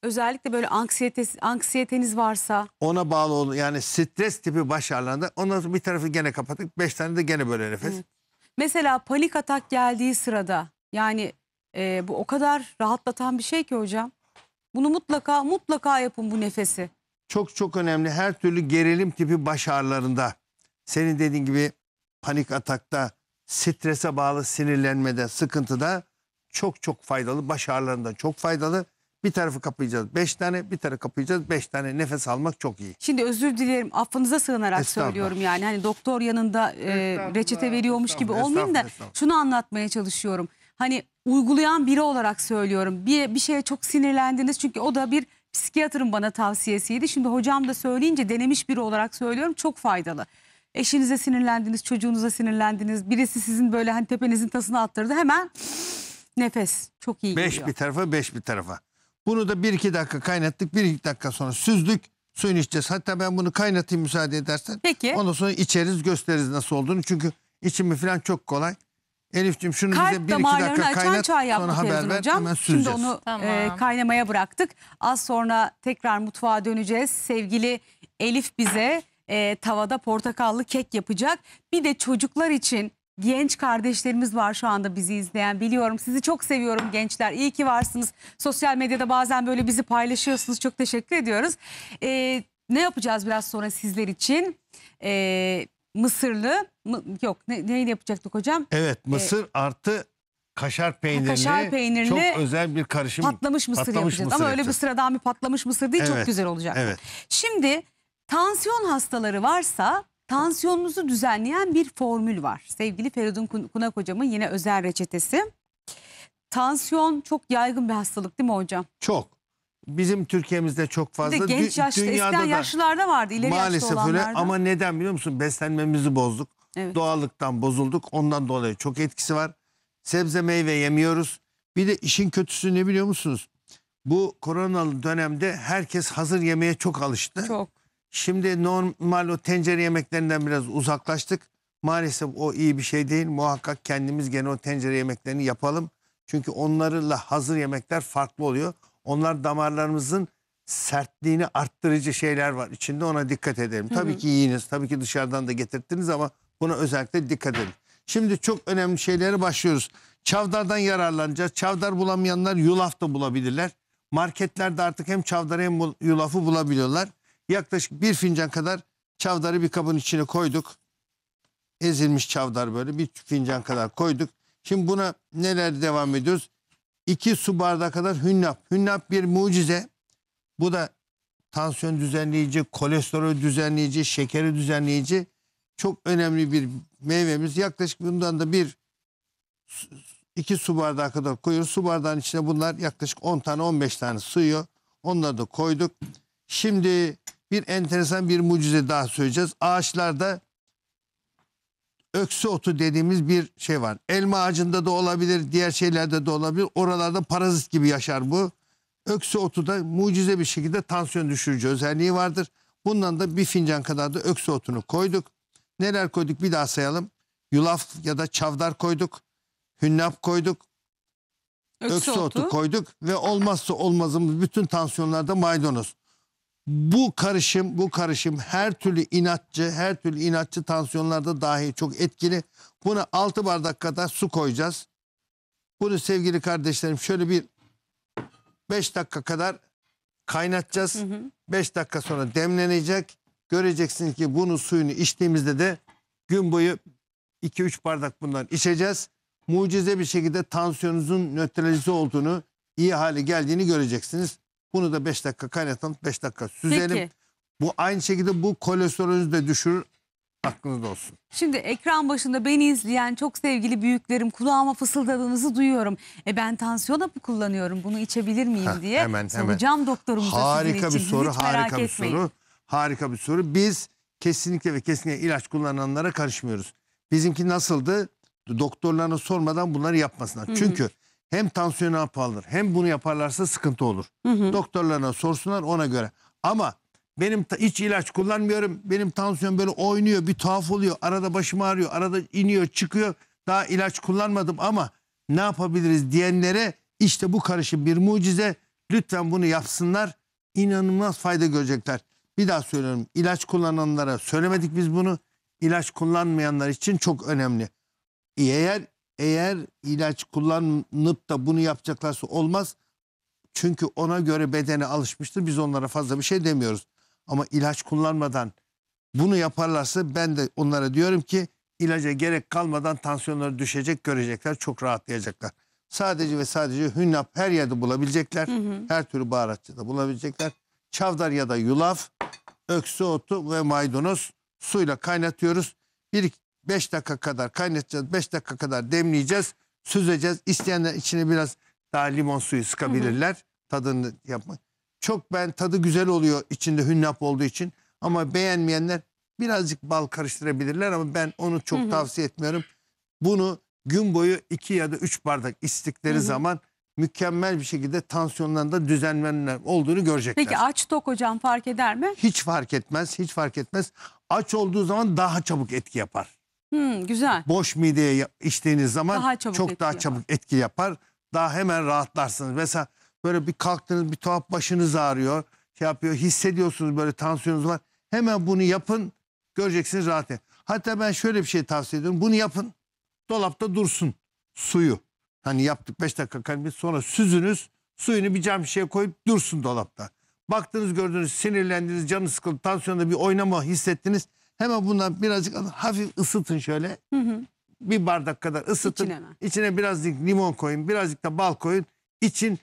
Özellikle böyle anksiyetesi, anksiyeteniz varsa. Ona bağlı olur. Yani stres tipi baş ağrılarında. Ondan sonra bir tarafı gene kapattık, beş tane de gene böyle nefes. Evet. Mesela panik atak geldiği sırada yani e, bu o kadar rahatlatan bir şey ki hocam. Bunu mutlaka mutlaka yapın bu nefesi. Çok çok önemli her türlü gerilim tipi baş ağrılarında. Senin dediğin gibi panik atakta, strese bağlı sinirlenmede, sıkıntıda çok çok faydalı. Baş ağrılarından çok faydalı. Bir tarafı kapayacağız 5 tane, bir tarafı kapayacağız 5 tane. Nefes almak çok iyi. Şimdi özür dilerim affınıza sığınarak söylüyorum yani. Hani doktor yanında e, reçete veriyormuş gibi estağfurullah, olmayayım da şunu anlatmaya çalışıyorum hani uygulayan biri olarak söylüyorum. Bir, bir şeye çok sinirlendiniz çünkü o da bir psikiyatrın bana tavsiyesiydi. Şimdi hocam da söyleyince denemiş biri olarak söylüyorum çok faydalı. Eşinize sinirlendiniz, çocuğunuza sinirlendiniz. Birisi sizin böyle hani tepenizin tasını attırdı. Hemen nefes çok iyi geliyor. Beş bir tarafa beş bir tarafa. Bunu da bir iki dakika kaynattık. Bir iki dakika sonra süzdük. Suyunu içeceğiz. Hatta ben bunu kaynatayım müsaade edersen. Peki. Ondan sonra içeriz gösteririz nasıl olduğunu. Çünkü içimi falan çok kolay. Elif'ciğim şunu Kalp bize bir iki dakika kaynat çay sonra haber ver hocam. hemen Şimdi onu e, Tamam. e, kaynamaya bıraktık. Az sonra tekrar mutfağa döneceğiz. Sevgili Elif bize e, tavada portakallı kek yapacak. Bir de çocuklar için genç kardeşlerimiz var şu anda bizi izleyen biliyorum. Sizi çok seviyorum gençler. İyi ki varsınız. Sosyal medyada bazen böyle bizi paylaşıyorsunuz. Çok teşekkür ediyoruz. E, ne yapacağız biraz sonra sizler için? E, Mısırlı mı, yok ne, neyle yapacaktık hocam? Evet e, mısır artı kaşar peynirini, kaşar peynirini çok özel bir karışım. Patlamış mısır patlamış yapacağız mısır ama yapacağız. öyle bir sıradan bir patlamış mısır değil evet, çok güzel olacak. Evet. Şimdi tansiyon hastaları varsa tansiyonunuzu düzenleyen bir formül var. Sevgili Feridun Kunak hocamın yine özel reçetesi. Tansiyon çok yaygın bir hastalık değil mi hocam? Çok bizim Türkiye'mizde çok fazla. Bir de genç yaşta Dünyada eskiden da yaşlılarda vardı ileri maalesef yaşta öyle ama neden biliyor musun? Beslenmemizi bozduk. Evet. Doğallıktan bozulduk. Ondan dolayı çok etkisi var. Sebze meyve yemiyoruz. Bir de işin kötüsü ne biliyor musunuz? Bu koronalı dönemde herkes hazır yemeye çok alıştı. Çok. Şimdi normal o tencere yemeklerinden biraz uzaklaştık. Maalesef o iyi bir şey değil. Muhakkak kendimiz gene o tencere yemeklerini yapalım. Çünkü onlarla hazır yemekler farklı oluyor. Onlar damarlarımızın sertliğini arttırıcı şeyler var. içinde ona dikkat edelim. Tabii hı hı. ki yiyiniz, tabii ki dışarıdan da getirttiniz ama buna özellikle dikkat edin. Şimdi çok önemli şeylere başlıyoruz. Çavdardan yararlanacağız. Çavdar bulamayanlar yulaf da bulabilirler. Marketlerde artık hem çavdarı hem yulafı bulabiliyorlar. Yaklaşık bir fincan kadar çavdarı bir kabın içine koyduk. Ezilmiş çavdar böyle bir fincan kadar koyduk. Şimdi buna neler devam ediyoruz? 2 su bardağı kadar hünnap. Hünnap bir mucize. Bu da tansiyon düzenleyici, kolesterol düzenleyici, şekeri düzenleyici çok önemli bir meyvemiz. Yaklaşık bundan da bir iki su bardağı kadar koyuyoruz. Su bardağının içine bunlar yaklaşık 10 tane 15 tane suyu Onları da koyduk. Şimdi bir enteresan bir mucize daha söyleyeceğiz. Ağaçlarda öksü otu dediğimiz bir şey var. Elma ağacında da olabilir, diğer şeylerde de olabilir. Oralarda parazit gibi yaşar bu. Öksü otu da mucize bir şekilde tansiyon düşürücü özelliği vardır. Bundan da bir fincan kadar da öksü otunu koyduk. Neler koyduk bir daha sayalım. Yulaf ya da çavdar koyduk. Hünnap koyduk. Öksü, öksü otu. otu koyduk ve olmazsa olmazımız bütün tansiyonlarda maydanoz bu karışım bu karışım her türlü inatçı her türlü inatçı tansiyonlarda dahi çok etkili. Buna 6 bardak kadar su koyacağız. Bunu sevgili kardeşlerim şöyle bir 5 dakika kadar kaynatacağız. 5 dakika sonra demlenecek. Göreceksiniz ki bunu suyunu içtiğimizde de gün boyu 2-3 bardak bundan içeceğiz. Mucize bir şekilde tansiyonunuzun nötralize olduğunu, iyi hale geldiğini göreceksiniz. Bunu da 5 dakika kaynatalım 5 dakika süzelim. Peki. Bu aynı şekilde bu kolesterolünüzü de düşürür. Aklınızda olsun. Şimdi ekran başında beni izleyen çok sevgili büyüklerim kulağıma fısıldadığınızı duyuyorum. E ben tansiyon hapı kullanıyorum bunu içebilir miyim Heh, diye hemen, soracağım hemen. doktorumuza Harika bir soru Hiç harika bir etmeyin. soru. Harika bir soru. Biz kesinlikle ve kesinlikle ilaç kullananlara karışmıyoruz. Bizimki nasıldı? Doktorlarına sormadan bunları yapmasınlar. Hı -hı. Çünkü hem tansiyonu yapalır hem bunu yaparlarsa sıkıntı olur. Hı hı. Doktorlarına sorsunlar ona göre. Ama benim hiç ilaç kullanmıyorum. Benim tansiyon böyle oynuyor bir tuhaf oluyor. Arada başım ağrıyor. Arada iniyor çıkıyor. Daha ilaç kullanmadım ama ne yapabiliriz diyenlere işte bu karışım bir mucize. Lütfen bunu yapsınlar. İnanılmaz fayda görecekler. Bir daha söylüyorum. ilaç kullananlara söylemedik biz bunu. İlaç kullanmayanlar için çok önemli. Eğer eğer ilaç kullanıp da bunu yapacaklarsa olmaz. Çünkü ona göre bedene alışmıştır. Biz onlara fazla bir şey demiyoruz. Ama ilaç kullanmadan bunu yaparlarsa ben de onlara diyorum ki ilaca gerek kalmadan tansiyonları düşecek görecekler. Çok rahatlayacaklar. Sadece ve sadece hünnap her yerde bulabilecekler. Hı hı. Her türlü baharatçıda bulabilecekler. Çavdar ya da yulaf, öksü otu ve maydanoz suyla kaynatıyoruz. Bir 5 dakika kadar kaynatacağız. 5 dakika kadar demleyeceğiz. Süzeceğiz. İsteyenler içine biraz daha limon suyu sıkabilirler. Hı hı. Tadını yapmak. Çok ben tadı güzel oluyor içinde hünnap olduğu için. Ama beğenmeyenler birazcık bal karıştırabilirler ama ben onu çok hı hı. tavsiye etmiyorum. Bunu gün boyu 2 ya da 3 bardak istikleri hı hı. zaman mükemmel bir şekilde tansiyonlarında düzenlenmeler olduğunu görecekler. Peki aç tok hocam fark eder mi? Hiç fark etmez, hiç fark etmez. Aç olduğu zaman daha çabuk etki yapar. Hmm, güzel. Boş mideye içtiğiniz zaman Daha çabuk çok etki daha yapar. çabuk etki yapar. Daha hemen rahatlarsınız. Mesela böyle bir kalktınız bir tuhaf başınız ağrıyor. Şey yapıyor hissediyorsunuz böyle tansiyonunuz var. Hemen bunu yapın göreceksiniz rahat et. Hatta ben şöyle bir şey tavsiye ediyorum. Bunu yapın dolapta dursun suyu. Hani yaptık 5 dakika kaynamış sonra süzünüz suyunu bir cam şişeye koyup dursun dolapta. Baktınız gördünüz sinirlendiniz canı sıkıldı tansiyonda bir oynama hissettiniz. Hemen bundan birazcık alın, hafif ısıtın şöyle. Hı hı. Bir bardak kadar ısıtın. İçine, İçine birazcık limon koyun, birazcık da bal koyun. İçin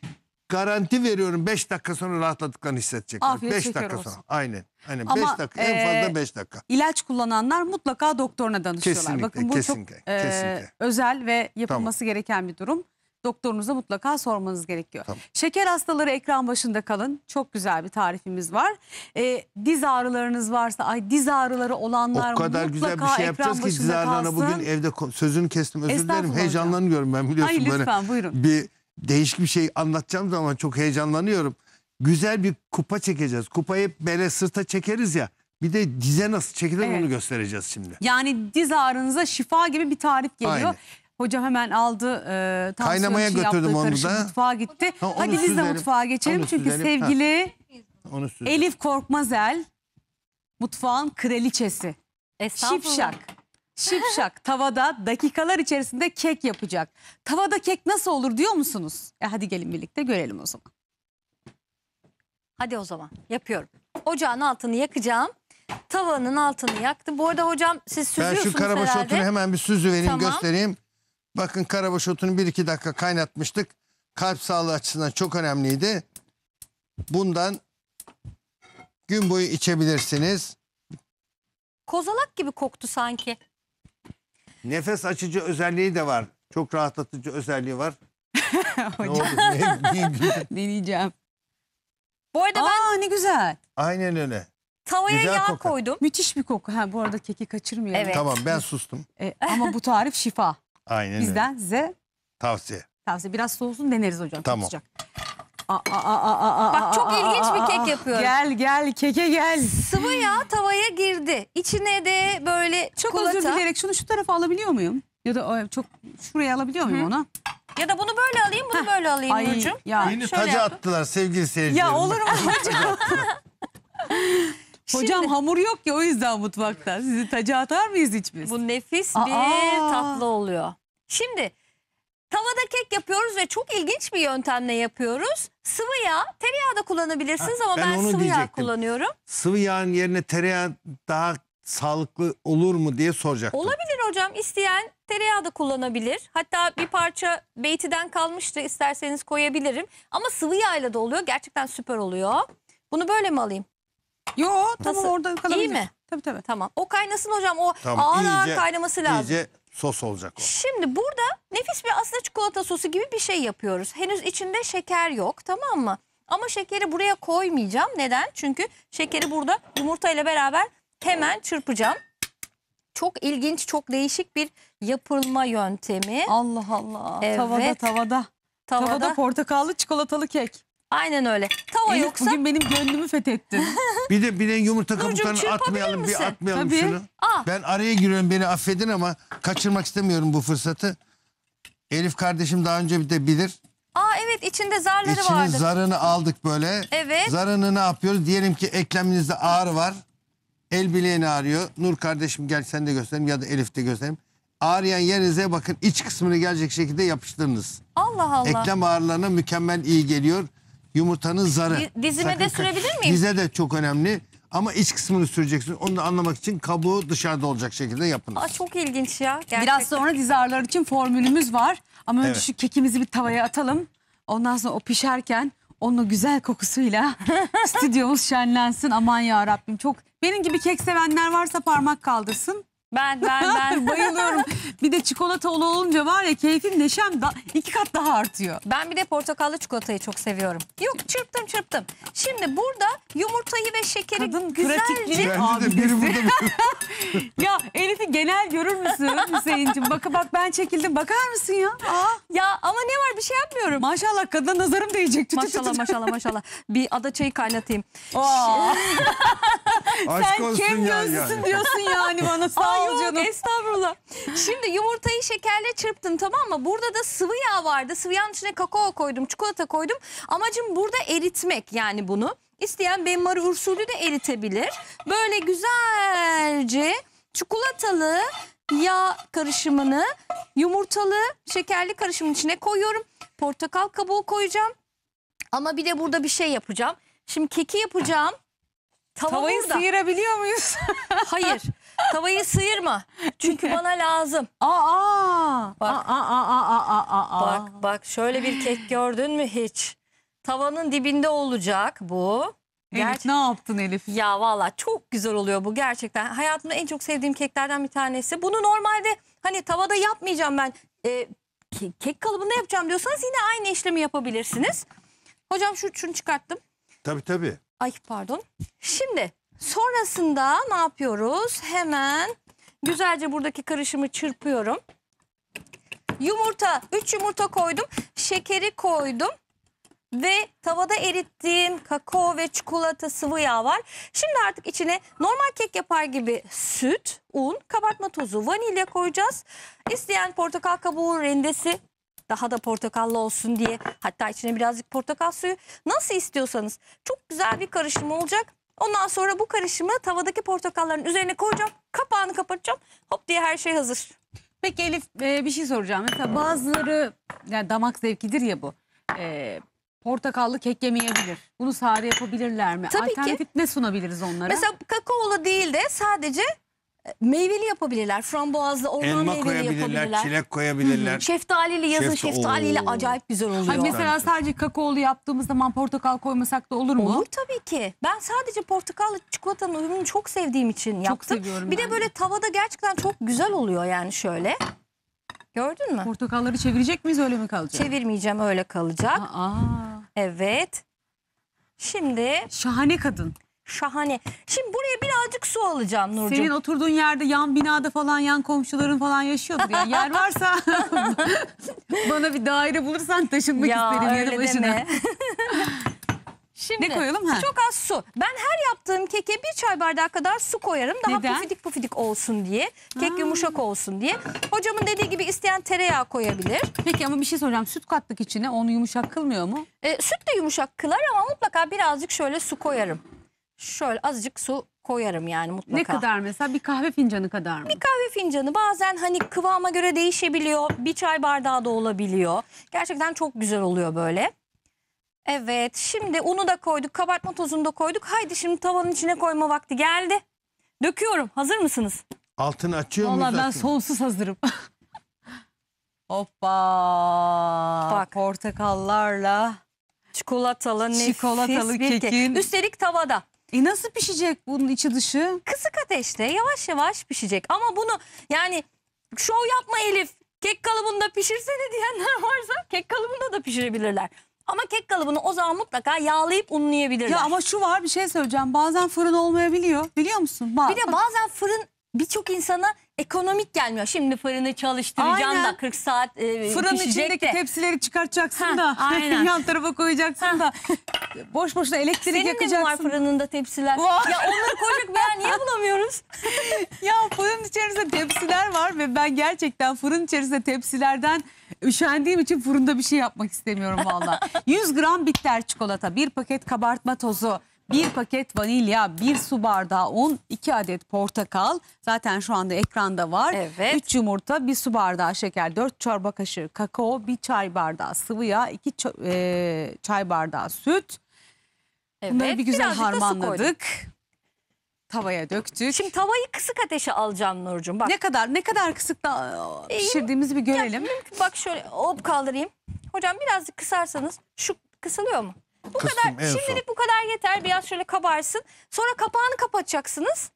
garanti veriyorum 5 dakika sonra rahatladıklarını hissedecekler. 5 dakika olsun. sonra. Aynen. Aynen 5 dakika en fazla 5 e, dakika. İlaç kullananlar mutlaka doktoruna danışıyorlar. Kesinlikle, Bakın bu kesinlikle, çok kesinlikle. E, özel ve yapılması tamam. gereken bir durum doktorunuza mutlaka sormanız gerekiyor. Tamam. Şeker hastaları ekran başında kalın. Çok güzel bir tarifimiz var. E, diz ağrılarınız varsa ay diz ağrıları olanlar O kadar mutlaka güzel bir şey yapacağız ki diz ağrılarına bugün evde sözünü kestim özür dilerim. Heyecanlanıyorum ben biliyorsun. Hayır lütfen böyle buyurun. Bir değişik bir şey anlatacağım zaman çok heyecanlanıyorum. Güzel bir kupa çekeceğiz. Kupayı böyle sırta çekeriz ya. Bir de dize nasıl çekilir evet. onu göstereceğiz şimdi. Yani diz ağrınıza şifa gibi bir tarif geliyor. Aynen. Hoca hemen aldı. E, tansiyon Kaynamaya şey götürdüm yaptı, onu da. Mutfağa gitti. Ha, onu Hadi biz de mutfağa geçelim. Onu Çünkü süzelim. sevgili Onu Elif Korkmazel mutfağın kraliçesi. Estağfurullah. Şipşak. Şipşak tavada dakikalar içerisinde kek yapacak. Tavada kek nasıl olur diyor musunuz? E hadi gelin birlikte görelim o zaman. Hadi o zaman yapıyorum. Ocağın altını yakacağım. Tavanın altını yaktım. Bu arada hocam siz süzüyorsunuz. Ben şu karabaş otunu hemen bir süzüvereyim Tamam. göstereyim. Bakın karabaş otunu 1-2 dakika kaynatmıştık. Kalp sağlığı açısından çok önemliydi. Bundan gün boyu içebilirsiniz. Kozalak gibi koktu sanki. Nefes açıcı özelliği de var. Çok rahatlatıcı özelliği var. ne oldu? Ne- Deneyeceğim. Bu arada ben Aa ne güzel. Aynen öyle. tavaya güzel yağ kokar. koydum. Müthiş bir koku. Ha bu arada keki kaçırmayalım. Evet. Tamam ben sustum. E, ama bu tarif şifa. Aynen Bizden öyle. size tavsiye. tavsiye. Biraz soğusun deneriz hocam. Tamam. Tutacak. Bak çok ilginç bir kek yapıyorum. Gel gel keke gel. Sıvı yağ tavaya girdi. İçine de böyle Çok çikolata. özür dileyerek şunu şu tarafa alabiliyor muyum? Ya da e, çok şuraya alabiliyor muyum Hı. onu? Ya da bunu böyle alayım bunu böyle alayım Ay, Nurcuğum. Yeni Şöyle tacı yaptım. attılar sevgili seyircilerim. Ya olur mu hocam? Hocam Şimdi- hamur yok ya o yüzden mutfakta. Sizi tacı atar mıyız hiç biz? Bu nefis bir Aa. tatlı oluyor. Şimdi tavada kek yapıyoruz ve çok ilginç bir yöntemle yapıyoruz. Sıvı yağ, tereyağı da kullanabilirsiniz Ha, ama ben ben, onu sıvı yağ kullanıyorum. Sıvı yağın yerine tereyağı daha sağlıklı olur mu diye soracaktım. Olabilir hocam. İsteyen tereyağı da kullanabilir. Hatta bir parça beytiden kalmıştı. İsterseniz koyabilirim. Ama sıvı yağla da oluyor. Gerçekten süper oluyor. Bunu böyle mi alayım? Yo tamam Nasıl? orada kalabilir. mi? Tabii tabii. Tamam. O kaynasın hocam. O Tamam, ağır ağır kaynaması lazım. İyice sos olacak o. Şimdi burada nefis bir aslında çikolata sosu gibi bir şey yapıyoruz. Henüz içinde şeker yok tamam mı? Ama şekeri buraya koymayacağım. Neden? Çünkü şekeri burada yumurta ile beraber hemen çırpacağım. Çok ilginç, çok değişik bir yapılma yöntemi. Allah Allah. Evet. Tavada tavada. Tavada, Tavada portakallı çikolatalı kek. Aynen öyle. Tava Elif yoksa... bugün benim gönlümü fethettin. Bir de bir de yumurta Nurcuğum, kabuklarını atmayalım bir atmayalım Tabii. şunu. Aa. Ben araya giriyorum beni affedin ama kaçırmak istemiyorum bu fırsatı. Elif kardeşim daha önce bir de bilir. Aa evet içinde zarları İçini vardı. zarını aldık böyle. Evet. Zarını ne yapıyoruz? Diyelim ki ekleminizde ağrı var. El bileğini ağrıyor. Nur kardeşim gel sen de göstereyim ya da Elif de göstereyim. Ağrıyan yerinize bakın iç kısmını gelecek şekilde yapıştırınız. Allah Allah. Eklem ağrılarına mükemmel iyi geliyor yumurtanın zarı. Dizime de sürebilir miyim? Dize de çok önemli. Ama iç kısmını süreceksin. Onu da anlamak için kabuğu dışarıda olacak şekilde yapın. Aa, çok ilginç ya. Gerçekten. Biraz sonra dizarlar için formülümüz var. Ama önce Evet. şu kekimizi bir tavaya atalım. Ondan sonra o pişerken onun o güzel kokusuyla stüdyomuz şenlensin. Aman ya Rabbim çok. Benim gibi kek sevenler varsa parmak kaldırsın. Ben ben ben bayılıyorum. bir de çikolata olunca var ya keyfim neşem da, iki kat daha artıyor. Ben bir de portakallı çikolatayı çok seviyorum. Yok çırptım çırptım. Şimdi burada yumurtayı ve şekeri Kadın pratikliği güzelce... Bence de ya Elif'i genel görür müsün Hüseyin'cim? Bak bak ben çekildim bakar mısın ya? Aa, Ya ama ne var bir şey yapmıyorum. maşallah kadına nazarım değecek. Tü tü tü tü. Maşallah maşallah maşallah. Bir ada çayı kaynatayım. Aa, aşk olsun gözlüsün yani. diyorsun yani bana sağ Sağ ol canım. Estağfurullah. Şimdi yumurtayı şekerle çırptım tamam mı? Burada da sıvı yağ vardı. Sıvı yağın içine kakao koydum, çikolata koydum. Amacım burada eritmek yani bunu. İsteyen benmari usulü de eritebilir. Böyle güzelce çikolatalı yağ karışımını yumurtalı şekerli karışımın içine koyuyorum. Portakal kabuğu koyacağım. Ama bir de burada bir şey yapacağım. Şimdi keki yapacağım. Tava Tavayı burada. sıyırabiliyor muyuz? Hayır. Tavayı sıyırma. Çünkü bana lazım. Aa, aa, bak, aa, aa, aa, aa, aa. bak, bak şöyle bir kek gördün mü hiç? Tavanın dibinde olacak bu. Elif ne yaptın Elif? Ya valla çok güzel oluyor bu gerçekten. Hayatımda en çok sevdiğim keklerden bir tanesi. Bunu normalde hani tavada yapmayacağım ben. E, ke kek kalıbında yapacağım diyorsanız yine aynı işlemi yapabilirsiniz. Hocam şu, şunu çıkarttım. Tabii tabii. Ay pardon. Şimdi Sonrasında ne yapıyoruz? Hemen güzelce buradaki karışımı çırpıyorum. Yumurta, 3 yumurta koydum. Şekeri koydum. Ve tavada erittiğim kakao ve çikolata sıvı yağ var. Şimdi artık içine normal kek yapar gibi süt, un, kabartma tozu, vanilya koyacağız. İsteyen portakal kabuğu rendesi daha da portakallı olsun diye hatta içine birazcık portakal suyu nasıl istiyorsanız çok güzel bir karışım olacak. Ondan sonra bu karışımı tavadaki portakalların üzerine koyacağım. Kapağını kapatacağım. Hop diye her şey hazır. Peki Elif e, bir şey soracağım. Mesela bazıları yani damak zevkidir ya bu. E, portakallı kek yemeyebilir. Bunu sade yapabilirler mi? Tabii Alternatif ki. ne sunabiliriz onlara? Mesela kakaolu değil de sadece e, meyveli yapabilirler. Frambuazlı, orman meyveli yapabilirler. çilek koyabilirler. Şeftalili yazın Şefta- şeftaliyle Oo. acayip güzel oluyor. Hani mesela sadece kakaolu yaptığımız zaman portakal koymasak da olur mu? Olur tabii ki. Ben sadece portakallı çikolatanın uyumunu çok sevdiğim için yaptım. Çok seviyorum Bir ben de de. böyle tavada gerçekten çok güzel oluyor yani şöyle. Gördün mü? Portakalları çevirecek miyiz öyle mi kalacak? Çevirmeyeceğim öyle kalacak. Aa, Evet. Şimdi şahane kadın şahane. Şimdi buraya birazcık su alacağım Nurcuğum. Senin oturduğun yerde yan binada falan yan komşuların falan yaşıyordur ya. Yer varsa bana bir daire bulursan taşınmak ya, isterim yanı başına. Şimdi, ne koyalım? Ha? Çok az su. Ben her yaptığım keke bir çay bardağı kadar su koyarım. Daha Neden? pufidik pufidik olsun diye. Kek Aa. yumuşak olsun diye. Hocamın dediği gibi isteyen tereyağı koyabilir. Peki ama bir şey soracağım. Süt kattık içine onu yumuşak kılmıyor mu? E, süt de yumuşak kılar ama mutlaka birazcık şöyle su koyarım şöyle azıcık su koyarım yani mutlaka. Ne kadar mesela bir kahve fincanı kadar mı? Bir kahve fincanı bazen hani kıvama göre değişebiliyor. Bir çay bardağı da olabiliyor. Gerçekten çok güzel oluyor böyle. Evet şimdi unu da koyduk kabartma tozunu da koyduk. Haydi şimdi tavanın içine koyma vakti geldi. Döküyorum hazır mısınız? Altını açıyor muyuz? Valla ben açmıyor? sonsuz hazırım. Hoppa. Bak. Portakallarla. Çikolatalı nefis Çikolatalı bir kekin. Üstelik tavada. E nasıl pişecek bunun içi dışı? Kısık ateşte yavaş yavaş pişecek. Ama bunu yani şov yapma Elif. Kek kalıbında pişirsene diyenler varsa kek kalıbında da pişirebilirler. Ama kek kalıbını o zaman mutlaka yağlayıp unlayabilirler. Ya ama şu var bir şey söyleyeceğim. Bazen fırın olmayabiliyor. Biliyor musun? Bak. Bir de bazen fırın birçok insana ekonomik gelmiyor. Şimdi fırını çalıştıracaksın aynen. da 40 saat e, Fırın içindeki de. tepsileri çıkartacaksın Heh, da aynen. yan tarafa koyacaksın da boş boşuna elektrik Senin yakacaksın. Senin de var fırınında tepsiler? Var. Ya onları koyduk ben niye bulamıyoruz? ya fırın içerisinde tepsiler var ve ben gerçekten fırın içerisinde tepsilerden üşendiğim için fırında bir şey yapmak istemiyorum valla. 100 gram bitter çikolata, bir paket kabartma tozu, 1 paket vanilya, 1 su bardağı un, 2 adet portakal. Zaten şu anda ekranda var. Evet. 3 yumurta, 1 su bardağı şeker, 4 çorba kaşığı kakao, 1 çay bardağı sıvı yağ, 2 e çay bardağı süt. Evet. Bunları bir güzel Birazcık harmanladık. Tavaya döktük. Şimdi tavayı kısık ateşe alacağım Nurcuğum. Bak. Ne kadar ne kadar kısıkta e, pişirdiğimizi bir görelim. Ya, bak şöyle hop kaldırayım. Hocam birazcık kısarsanız şu kısılıyor mu? Bu Kısım, kadar şimdilik son. bu kadar yeter. Biraz şöyle kabarsın. Sonra kapağını kapatacaksınız.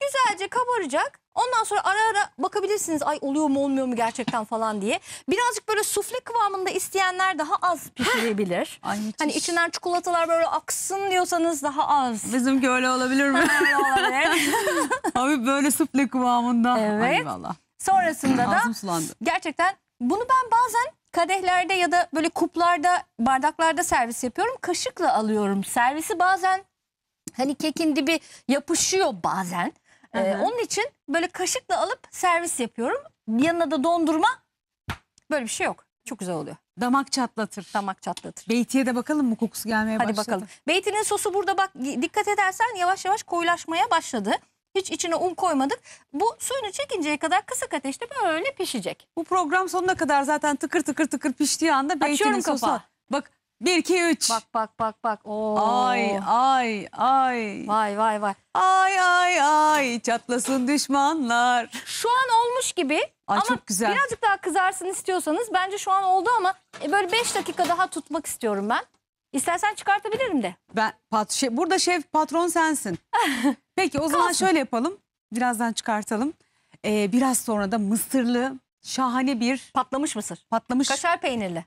Güzelce kabaracak. Ondan sonra ara ara bakabilirsiniz. Ay oluyor mu olmuyor mu gerçekten falan diye. Birazcık böyle sufle kıvamında isteyenler daha az pişirebilir. Ay, hani içinden çikolatalar böyle aksın diyorsanız daha az. Bizim öyle olabilir mi? Öyle Abi böyle sufle kıvamında. Evet. Ay, Sonrasında da gerçekten bunu ben bazen kadehlerde ya da böyle kuplarda, bardaklarda servis yapıyorum. Kaşıkla alıyorum servisi. Bazen hani kekin dibi yapışıyor bazen. Ee, onun için böyle kaşıkla alıp servis yapıyorum. Yanına da dondurma böyle bir şey yok. Çok güzel oluyor. Damak çatlatır. Damak çatlatır. Beyti'ye de bakalım mı kokusu gelmeye Hadi başladı. bakalım. Beytinin sosu burada bak dikkat edersen yavaş yavaş koyulaşmaya başladı. Hiç içine un koymadık. Bu suyunu çekinceye kadar kısık ateşte böyle pişecek. Bu program sonuna kadar zaten tıkır tıkır tıkır piştiği anda Açıyorum beytinin sosu. Bak 1 2 3. Bak bak bak bak. Oo. Ay ay ay. Vay vay vay. Ay ay ay çatlasın düşmanlar. Şu an olmuş gibi Ay ama çok güzel. birazcık daha kızarsın istiyorsanız bence şu an oldu ama e, böyle 5 dakika daha tutmak istiyorum ben. İstersen çıkartabilirim de. Ben pat şey, burada şef patron sensin. Peki o zaman Kalsın. şöyle yapalım. Birazdan çıkartalım. Ee, biraz sonra da mısırlı şahane bir Patlamış mısır. patlamış Kaşar peynirli.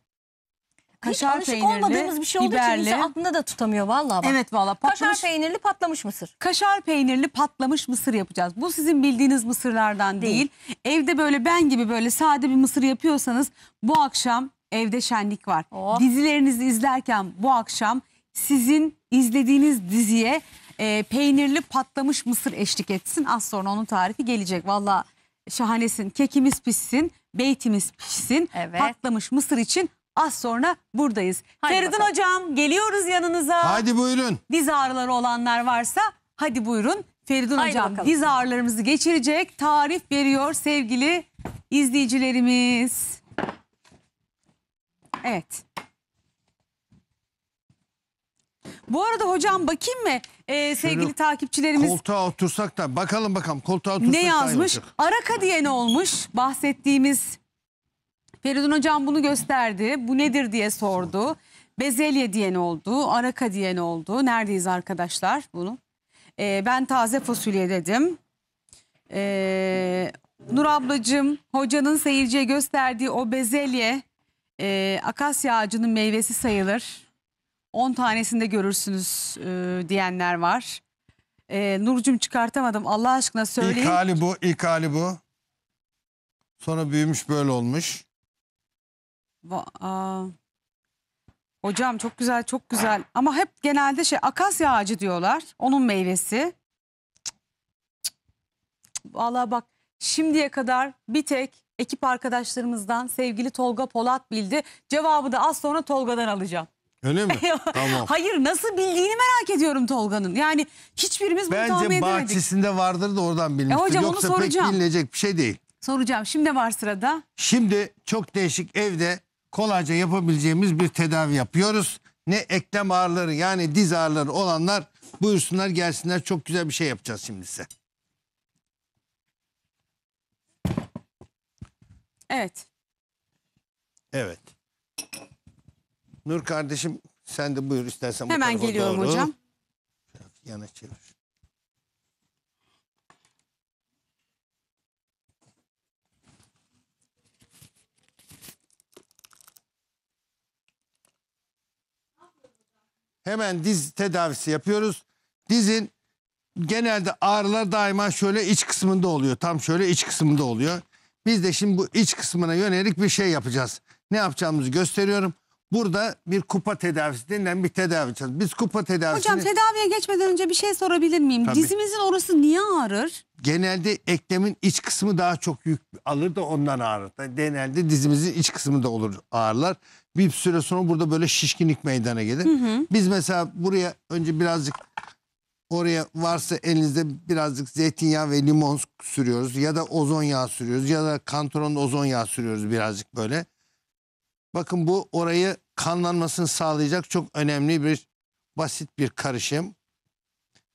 Kaşar Hiç alışık peynirli, olmadığımız bir şey olduğu biberli. için insan aklında da tutamıyor vallahi bak. Evet valla patlamış. Kaşar peynirli patlamış mısır. Kaşar peynirli patlamış mısır yapacağız. Bu sizin bildiğiniz mısırlardan değil. Evde böyle ben gibi böyle sade bir mısır yapıyorsanız bu akşam evde şenlik var. Oh. Dizilerinizi izlerken bu akşam sizin izlediğiniz diziye e, peynirli patlamış mısır eşlik etsin. Az sonra onun tarifi gelecek. Valla şahanesin. Kekimiz pişsin, beytimiz pişsin. Evet. Patlamış mısır için az sonra buradayız. Feridun Hocam geliyoruz yanınıza. Hadi buyurun. Diz ağrıları olanlar varsa hadi buyurun. Feridun Haydi Hocam bakalım. diz ağrılarımızı geçirecek tarif veriyor sevgili izleyicilerimiz. Evet. Bu arada hocam bakayım mı ee, sevgili Şöyle takipçilerimiz? Koltuğa otursak da bakalım bakalım koltuğa otursak Ne yazmış? Araka diye ne olmuş? Bahsettiğimiz Feridun hocam bunu gösterdi. Bu nedir diye sordu. Bezelye diyen oldu? Araka diyen oldu? Neredeyiz arkadaşlar bunu? Ee, ben taze fasulye dedim. Ee, Nur ablacığım hocanın seyirciye gösterdiği o bezelye e, akasya ağacının meyvesi sayılır. 10 tanesinde görürsünüz e, diyenler var. E, Nurcum çıkartamadım Allah aşkına söyleyin. İlk hali bu, ilk hali bu. Sonra büyümüş böyle olmuş. Va- aa. Hocam çok güzel çok güzel ama hep genelde şey akasya ağacı diyorlar. Onun meyvesi. Vallahi bak şimdiye kadar bir tek ekip arkadaşlarımızdan sevgili Tolga Polat bildi. Cevabı da az sonra Tolga'dan alacağım. Öyle mi? tamam. Hayır nasıl bildiğini merak ediyorum Tolga'nın. Yani hiçbirimiz bunu tahmin edemedik. Bence edemedik. bahçesinde vardır da oradan bilmiştir. E hocam, onu pek soracağım. bilinecek bir şey değil. Soracağım. Şimdi var sırada? Şimdi çok değişik evde kolayca yapabileceğimiz bir tedavi yapıyoruz. Ne eklem ağrıları yani diz ağrıları olanlar buyursunlar gelsinler çok güzel bir şey yapacağız şimdi size. Evet. Evet. Nur kardeşim sen de buyur istersen. Hemen tarafa geliyorum doğru. hocam. Yana çevir. Hemen diz tedavisi yapıyoruz. Dizin genelde ağrılar daima şöyle iç kısmında oluyor. Tam şöyle iç kısmında oluyor. Biz de şimdi bu iç kısmına yönelik bir şey yapacağız. Ne yapacağımızı gösteriyorum. Burada bir kupa tedavisi denilen bir tedavi yapacağız. Biz kupa tedavisini... Hocam tedaviye geçmeden önce bir şey sorabilir miyim? Tabii. Dizimizin orası niye ağrır? Genelde eklemin iç kısmı daha çok yük alır da ondan ağrır. genelde dizimizin iç kısmı da olur ağrılar. Bir süre sonra burada böyle şişkinlik meydana gelir. Hı hı. Biz mesela buraya önce birazcık Oraya varsa elinizde birazcık zeytinyağı ve limon sürüyoruz ya da ozon yağı sürüyoruz ya da kantronda ozon yağı sürüyoruz birazcık böyle. Bakın bu orayı kanlanmasını sağlayacak çok önemli bir basit bir karışım.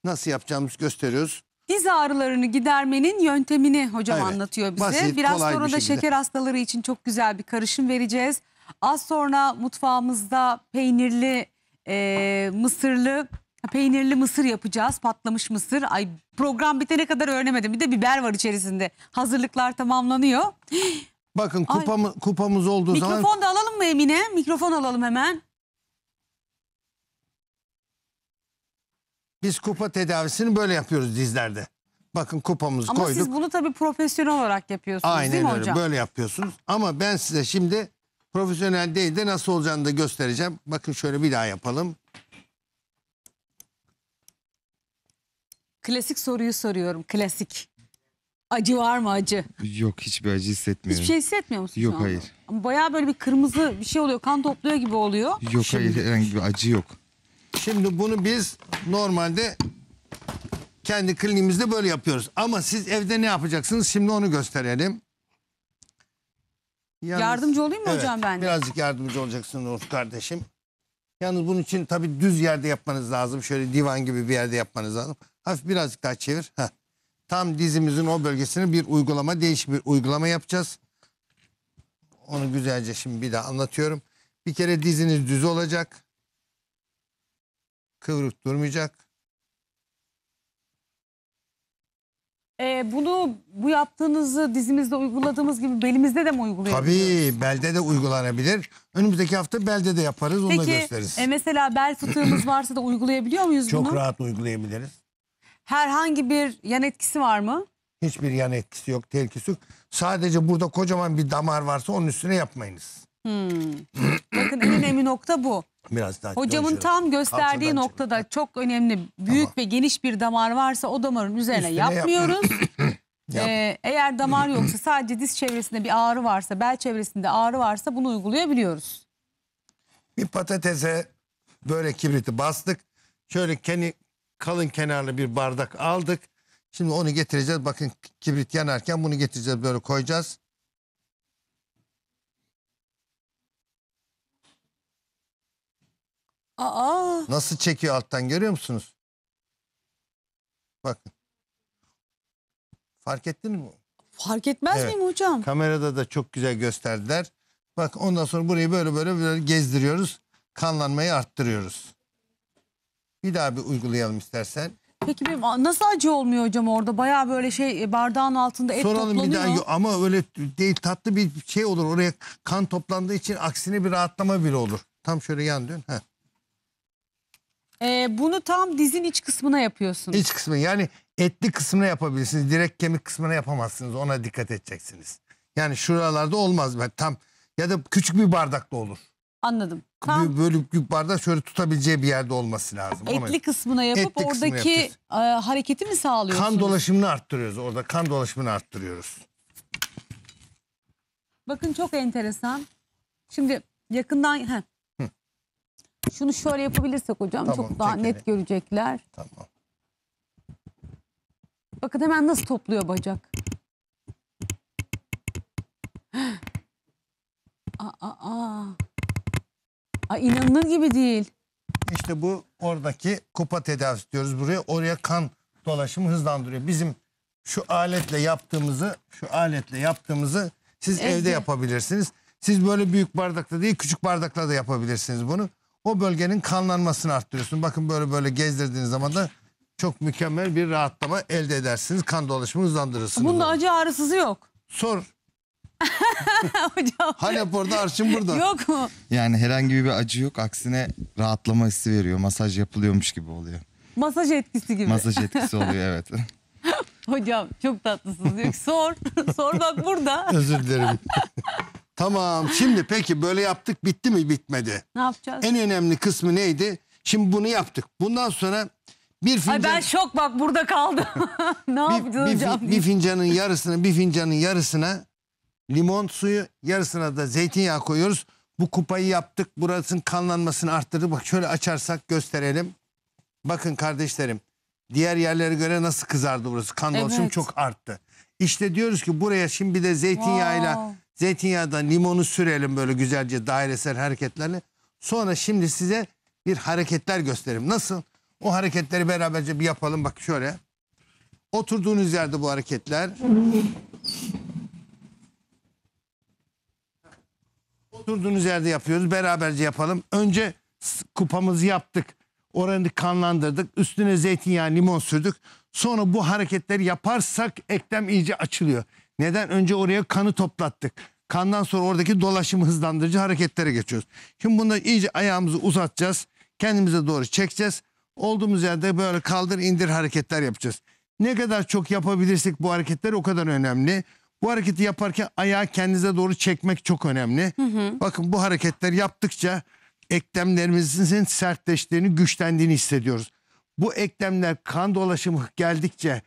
Nasıl yapacağımızı gösteriyoruz. Diz ağrılarını gidermenin yöntemini hocam evet, anlatıyor bize. Basit, Biraz sonra bir da şekilde. şeker hastaları için çok güzel bir karışım vereceğiz. Az sonra mutfağımızda peynirli, e, mısırlı Peynirli mısır yapacağız. Patlamış mısır. Ay program bitene kadar öğrenemedim. Bir de biber var içerisinde. Hazırlıklar tamamlanıyor. Bakın kupamı, kupamız olduğu Mikrofon zaman... Mikrofon da alalım mı Emine? Mikrofon alalım hemen. Biz kupa tedavisini böyle yapıyoruz dizlerde. Bakın kupamızı Ama koyduk. Ama siz bunu tabii profesyonel olarak yapıyorsunuz Aynen değil mi öyle, hocam? böyle yapıyorsunuz. Ama ben size şimdi profesyonel değil de nasıl olacağını da göstereceğim. Bakın şöyle bir daha yapalım. Klasik soruyu soruyorum. Klasik. Acı var mı acı? Yok hiçbir acı hissetmiyorum. Hiçbir şey hissetmiyor musun? Yok hayır. Ama bayağı böyle bir kırmızı bir şey oluyor. Kan topluyor gibi oluyor. Yok Şimdi- hayır herhangi bir acı yok. Şimdi bunu biz normalde kendi kliniğimizde böyle yapıyoruz. Ama siz evde ne yapacaksınız? Şimdi onu gösterelim. Yalnız- Yardımcı olayım mı hocam ben Birazcık yardımcı olacaksın Uğur kardeşim. Yalnız bunun için tabii düz yerde yapmanız lazım. Şöyle divan gibi bir yerde yapmanız lazım. Hafif birazcık daha çevir. Heh. Tam dizimizin o bölgesini bir uygulama değişik bir uygulama yapacağız. Onu güzelce şimdi bir daha anlatıyorum. Bir kere diziniz düz olacak. Kıvrık durmayacak. Ee, bunu bu yaptığınızı dizimizde uyguladığımız gibi belimizde de mi uygulayabiliyoruz? Tabii belde de uygulanabilir. Önümüzdeki hafta belde de yaparız onu da gösteririz. e, mesela bel fıtığımız varsa da uygulayabiliyor muyuz Çok bunu? rahat uygulayabiliriz herhangi bir yan etkisi var mı? Hiçbir yan etkisi yok, tehlikesi yok. Sadece burada kocaman bir damar varsa onun üstüne yapmayınız. Hmm. Bakın en önemli nokta bu. Biraz daha Hocamın dönüşelim. tam gösterdiği Kalçadan noktada çıkıyor. çok önemli büyük Tamam. ve geniş bir damar varsa o damarın üzerine Üstüne yapmıyoruz. Ee, eğer damar yoksa sadece diz çevresinde bir ağrı varsa, bel çevresinde ağrı varsa bunu uygulayabiliyoruz. Bir patatese böyle kibriti bastık. Şöyle kendi kalın kenarlı bir bardak aldık. Şimdi onu getireceğiz. Bakın kibrit yanarken bunu getireceğiz. Böyle koyacağız. Aa. Nasıl çekiyor alttan görüyor musunuz? Bakın. Fark ettin mi? Fark etmez evet. miyim hocam? Kamerada da çok güzel gösterdiler. Bak ondan sonra burayı böyle böyle, böyle gezdiriyoruz. Kanlanmayı arttırıyoruz. Bir daha bir uygulayalım istersen. Peki benim nasıl acı olmuyor hocam orada? Baya böyle şey e, bardağın altında et Soralım toplanıyor. bir daha ama öyle değil tatlı bir şey olur. Oraya kan toplandığı için aksine bir rahatlama bile olur. Tam şöyle yan dön. Heh. Ee, bunu tam dizin iç kısmına yapıyorsunuz. İç kısmı yani etli kısmına yapabilirsiniz. Direkt kemik kısmına yapamazsınız. Ona dikkat edeceksiniz. Yani şuralarda olmaz. Ben tam ya da küçük bir bardakta olur. Anladım. Tam böyle yukarıda şöyle tutabileceği bir yerde olması lazım. Etli kısmına yapıp etli oradaki yapıyoruz. e, hareketi mi sağlıyorsunuz? Kan dolaşımını arttırıyoruz orada. Kan dolaşımını arttırıyoruz. Bakın çok enteresan. Şimdi yakından heh. Hı. şunu şöyle yapabilirsek hocam Tamam, çok daha net görecekler. Tamam. Bakın hemen nasıl topluyor bacak. Aa, aa, aa. Ay inanılır gibi değil. İşte bu oradaki kupa tedavisi diyoruz buraya. Oraya kan dolaşımı hızlandırıyor. Bizim şu aletle yaptığımızı, şu aletle yaptığımızı siz evde, evde yapabilirsiniz. Siz böyle büyük bardakla değil küçük bardakla da yapabilirsiniz bunu. O bölgenin kanlanmasını arttırıyorsun. Bakın böyle böyle gezdirdiğiniz zaman da çok mükemmel bir rahatlama elde edersiniz. Kan dolaşımı hızlandırırsınız. Bunda onu. acı ağrısızı yok. Sor Hocam. Hani hep orada arşın burada. Yok mu? Yani herhangi bir acı yok. Aksine rahatlama hissi veriyor. Masaj yapılıyormuş gibi oluyor. Masaj etkisi gibi. Masaj etkisi oluyor evet. Hocam çok tatlısınız. Diyor ki, sor. sor bak burada. Özür dilerim. tamam şimdi peki böyle yaptık bitti mi bitmedi. Ne yapacağız? En önemli kısmı neydi? Şimdi bunu yaptık. Bundan sonra bir fincan... Ay ben şok bak burada kaldım. ne yapacağız bir, hocam? Bir, bir fincanın yarısına bir fincanın yarısına limon suyu yarısına da zeytinyağı koyuyoruz. Bu kupayı yaptık. Burasının kanlanmasını arttırdık. Bak şöyle açarsak gösterelim. Bakın kardeşlerim diğer yerlere göre nasıl kızardı burası. Kan dolaşım Evet. çok arttı. İşte diyoruz ki buraya şimdi bir de zeytinyağıyla Wow. zeytinyağdan limonu sürelim böyle güzelce dairesel hareketlerle. Sonra şimdi size bir hareketler göstereyim. Nasıl? O hareketleri beraberce bir yapalım. Bak şöyle. Oturduğunuz yerde bu hareketler. Oturduğunuz yerde yapıyoruz. Beraberce yapalım. Önce kupamızı yaptık. Oranı kanlandırdık. Üstüne zeytinyağı, limon sürdük. Sonra bu hareketleri yaparsak eklem iyice açılıyor. Neden? Önce oraya kanı toplattık. Kandan sonra oradaki dolaşımı hızlandırıcı hareketlere geçiyoruz. Şimdi bunu iyice ayağımızı uzatacağız. Kendimize doğru çekeceğiz. Olduğumuz yerde böyle kaldır indir hareketler yapacağız. Ne kadar çok yapabilirsek bu hareketler o kadar önemli. Bu hareketi yaparken ayağı kendinize doğru çekmek çok önemli. Hı hı. Bakın bu hareketler yaptıkça eklemlerimizin sertleştiğini, güçlendiğini hissediyoruz. Bu eklemler kan dolaşımı geldikçe,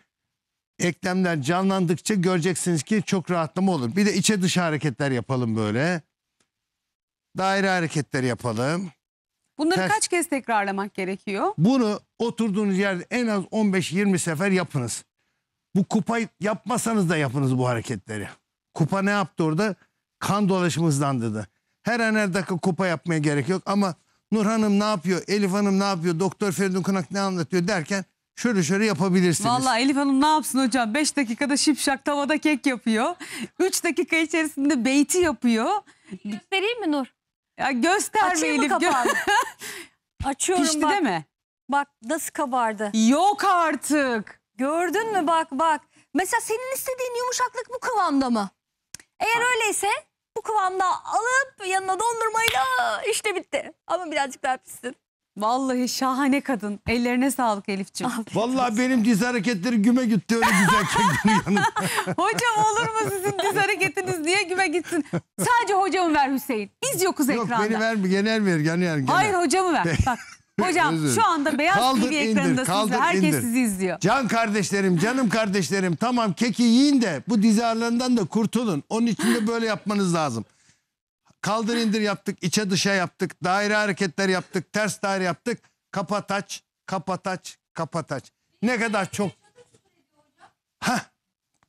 eklemler canlandıkça göreceksiniz ki çok rahatlama olur. Bir de içe dışa hareketler yapalım böyle. Daire hareketleri yapalım. Bunları Ters. kaç kez tekrarlamak gerekiyor? Bunu oturduğunuz yerde en az 15-20 sefer yapınız. Bu kupa yapmasanız da yapınız bu hareketleri. Kupa ne yaptı orada? Kan dolaşımı hızlandırdı. Her an her dakika kupa yapmaya gerek yok ama Nur Hanım ne yapıyor? Elif Hanım ne yapıyor? Doktor Feridun Kınak ne anlatıyor derken şöyle şöyle yapabilirsiniz. Valla Elif Hanım ne yapsın hocam? 5 dakikada şipşak tavada kek yapıyor. 3 dakika içerisinde beyti yapıyor. Göstereyim mi Nur? Ya göster Açayım mı Elif. Gö Açıyorum Pişti bak. mi? Bak nasıl kabardı. Yok artık. Gördün mü bak bak. Mesela senin istediğin yumuşaklık bu kıvamda mı? Eğer öyleyse bu kıvamda alıp yanına dondurmayla işte bitti. Ama birazcık daha pişsin. Vallahi şahane kadın. Ellerine sağlık Elif'ciğim. Vallahi benim diz hareketleri güme gitti öyle güzel çektin yanım. Hocam olur mu sizin diz hareketiniz niye güme gitsin? Sadece hocamı ver Hüseyin. Biz yokuz Yok ekranda. beni mi? genel ver genel genel. Hayır hocamı ver. Bak Hocam Özür. şu anda Beyaz kaldır, TV ekranında indir, kaldır, sizle. Herkes indir. sizi izliyor. Can kardeşlerim, canım kardeşlerim tamam keki yiyin de bu dizi ağırlığından da kurtulun. Onun için de böyle yapmanız lazım. Kaldır indir yaptık, içe dışa yaptık, daire hareketler yaptık, ters daire yaptık. Kapataç, kapataç, kapataç. Ne kadar çok... Hah,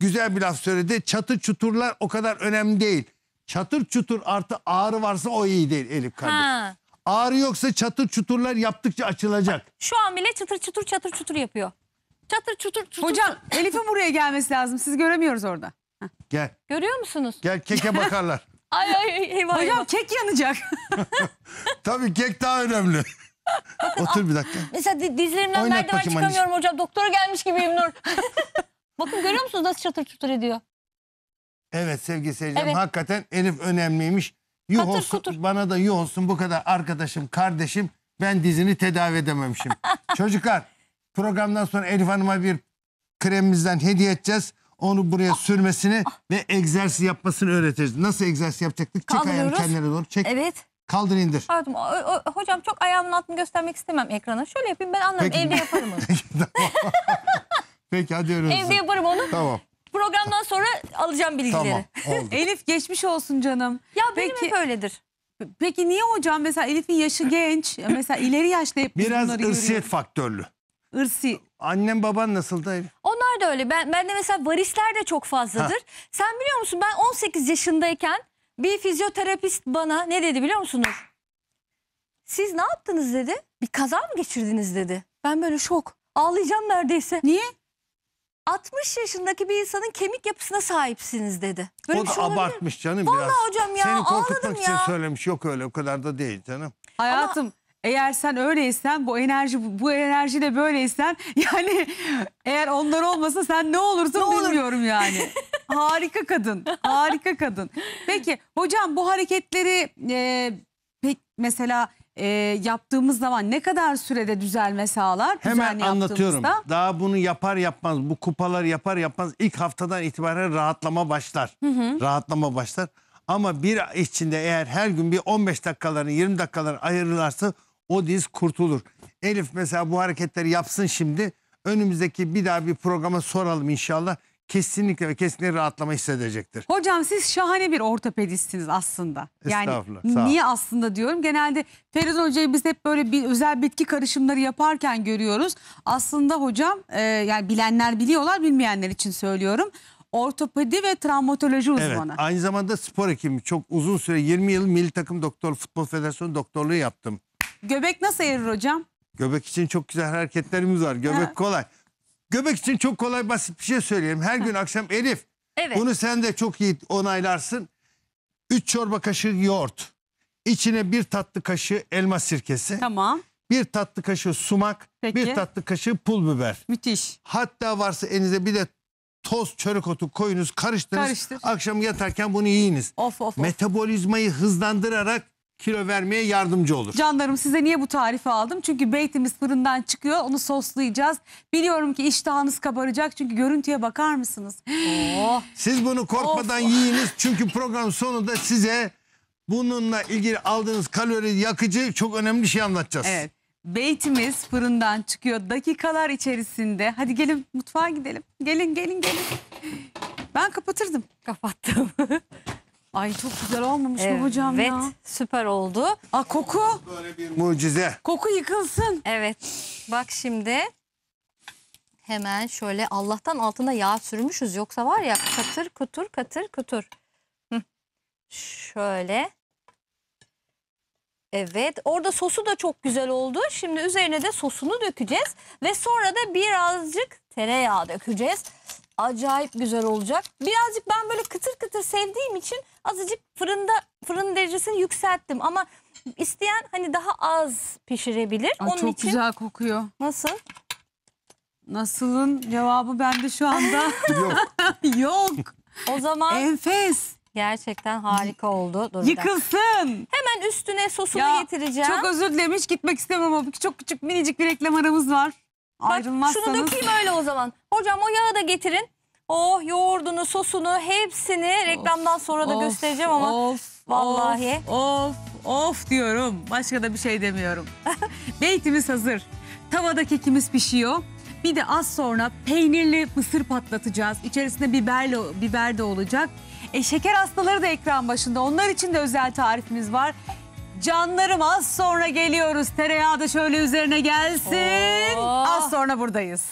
güzel bir laf söyledi. Çatı çuturlar o kadar önemli değil. Çatır çutur artı ağrı varsa o iyi değil Elif kardeşim. Ha. Ağrı yoksa çatır çuturlar yaptıkça açılacak. Şu an bile çıtır çıtır çatır çutur yapıyor. Çatır çutur çutur. Hocam Elif'in buraya gelmesi lazım. Siz göremiyoruz orada. Gel. Görüyor musunuz? Gel keke bakarlar. ay ay eyvah. Hocam kek yanacak. Tabii kek daha önemli. Otur bir dakika. Mesela dizlerimden Oynat merdiven çıkamıyorum hocam. Doktora gelmiş gibiyim Nur. Bakın görüyor musunuz nasıl çatır çutur ediyor? Evet sevgili seyircilerim Evet. hakikaten Elif önemliymiş. Yuh Patır olsun, kutur. bana da yuh olsun bu kadar arkadaşım, kardeşim ben dizini tedavi edememişim. Çocuklar programdan sonra Elif Hanım'a bir kremimizden hediye edeceğiz. Onu buraya sürmesini ve egzersiz yapmasını öğreteceğiz. Nasıl egzersiz yapacaktık? Çek ayağını Kaldırıyoruz. kendine doğru. Çek. Evet. Kaldır indir. Pardon, o- o- hocam çok ayağımın altını göstermek istemem ekrana. Şöyle yapayım ben anlarım Peki. evde yaparım onu. Peki hadi öğreniriz. evde yaparım onu. Tamam. Programdan sonra alacağım bilgileri. Tamam oldu. Elif geçmiş olsun canım. Ya benim Peki- hep öyledir. Peki niye hocam mesela Elif'in yaşı genç. Mesela ileri yaşta hep Biraz ırsiyet faktörlü. Irsi. Annem baban nasıldı Elif? Onlar da öyle. Ben ben de mesela varisler de çok fazladır. Sen biliyor musun ben 18 yaşındayken bir fizyoterapist bana ne dedi biliyor musunuz? Siz ne yaptınız dedi. Bir kaza mı geçirdiniz dedi. Ben böyle şok. Ağlayacağım neredeyse. Niye? 60 yaşındaki bir insanın kemik yapısına sahipsiniz dedi. Böyle o da şey abartmış canım Vallahi biraz. hocam ya, Seni korkutmak ağladım için ya. söylemiş. Yok öyle o kadar da değil canım. Hayatım eğer sen öyleysen bu enerji bu enerjiyle böyleysen yani eğer onlar olmasa sen ne olursun Ne olur. bilmiyorum yani. harika kadın. Harika kadın. Peki hocam bu hareketleri e, pek mesela e, yaptığımız zaman ne kadar sürede düzelme sağlar? Hemen anlatıyorum. Daha bunu yapar yapmaz, bu kupalar yapar yapmaz ilk haftadan itibaren rahatlama başlar. Rahatlama başlar. Ama bir içinde eğer her gün bir 15 dakikalarını 20 dakikalarını ayırırlarsa o diz kurtulur. Elif mesela bu hareketleri yapsın şimdi. Önümüzdeki bir daha bir programa soralım inşallah kesinlikle ve kesinlikle rahatlama hissedecektir. Hocam siz şahane bir ortopedistsiniz aslında. Estağfurullah, sağ niye aslında diyorum. Genelde Feridun Hoca'yı biz hep böyle bir özel bitki karışımları yaparken görüyoruz. Aslında hocam e, yani bilenler biliyorlar bilmeyenler için söylüyorum. Ortopedi ve travmatoloji uzmanı. Evet, aynı zamanda spor hekimi. Çok uzun süre 20 yıl milli takım doktor, futbol federasyonu doktorluğu yaptım. Göbek nasıl erir hocam? Göbek için çok güzel hareketlerimiz var. Göbek Ha. kolay. Göbek için çok kolay basit bir şey söyleyeyim. Her gün akşam Elif Evet. bunu sen de çok iyi onaylarsın. 3 çorba kaşığı yoğurt. İçine bir tatlı kaşığı elma sirkesi. Tamam. Bir tatlı kaşığı sumak. Peki. Bir tatlı kaşığı pul biber. Müthiş. Hatta varsa elinize bir de toz çörek otu koyunuz karıştırınız. Karıştır. Akşam yatarken bunu yiyiniz. Of of of. Metabolizmayı hızlandırarak kilo vermeye yardımcı olur. Canlarım size niye bu tarifi aldım? Çünkü beytimiz fırından çıkıyor. Onu soslayacağız. Biliyorum ki iştahınız kabaracak. Çünkü görüntüye bakar mısınız? Oh. Siz bunu korkmadan of. yiyiniz. Çünkü program sonunda size bununla ilgili aldığınız kalori yakıcı çok önemli bir şey anlatacağız. Evet. Beytimiz fırından çıkıyor dakikalar içerisinde. Hadi gelin mutfağa gidelim. Gelin gelin gelin. Ben kapatırdım. Kapattım. Ay çok güzel olmamış mı hocam evet, ya? süper oldu. Aa koku. Böyle bir mucize. Koku yıkılsın. Evet. Bak şimdi hemen şöyle Allah'tan altına yağ sürmüşüz. Yoksa var ya katır kutur katır kutur. Şöyle. Evet orada sosu da çok güzel oldu. Şimdi üzerine de sosunu dökeceğiz. Ve sonra da birazcık tereyağı dökeceğiz acayip güzel olacak. Birazcık ben böyle kıtır kıtır sevdiğim için azıcık fırında fırın derecesini yükselttim ama isteyen hani daha az pişirebilir. Ay, Onun çok için güzel kokuyor. nasıl? Nasılın cevabı bende şu anda. Yok. Yok. O zaman Enfes. gerçekten harika oldu. Dur Yıkılsın. Hemen üstüne sosunu Ya, getireceğim. Çok özür dilemiş gitmek istemem ama çok küçük minicik bir reklam aramız var. Ayrılmazsanız... Bak şunu dökeyim öyle o zaman. Hocam o yağı da getirin. Oh yoğurdunu, sosunu hepsini of, reklamdan sonra da of, göstereceğim ama of, vallahi. Of of diyorum. Başka da bir şey demiyorum. Beytimiz hazır. Tavada kekimiz pişiyor. Bir de az sonra peynirli mısır patlatacağız. İçerisinde biberle, biber de olacak. E, şeker hastaları da ekran başında. Onlar için de özel tarifimiz var. Canlarım az sonra geliyoruz. Tereyağı da şöyle üzerine gelsin. Oo. Oh. Az sonra buradayız.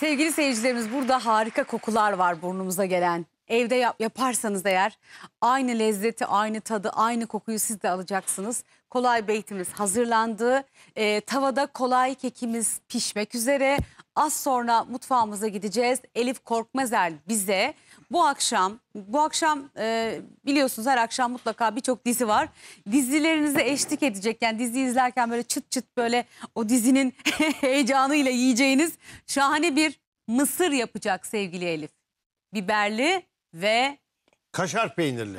Sevgili seyircilerimiz burada harika kokular var burnumuza gelen. Evde yap, yaparsanız eğer aynı lezzeti, aynı tadı, aynı kokuyu siz de alacaksınız. Kolay beytimiz hazırlandı. E, tavada kolay kekimiz pişmek üzere. Az sonra mutfağımıza gideceğiz. Elif Korkmazel bize bu akşam bu akşam e, biliyorsunuz her akşam mutlaka birçok dizi var. Dizilerinize eşlik edecek yani dizi izlerken böyle çıt çıt böyle o dizinin heyecanıyla yiyeceğiniz şahane bir mısır yapacak sevgili Elif. Biberli ve Kaşar peynirli.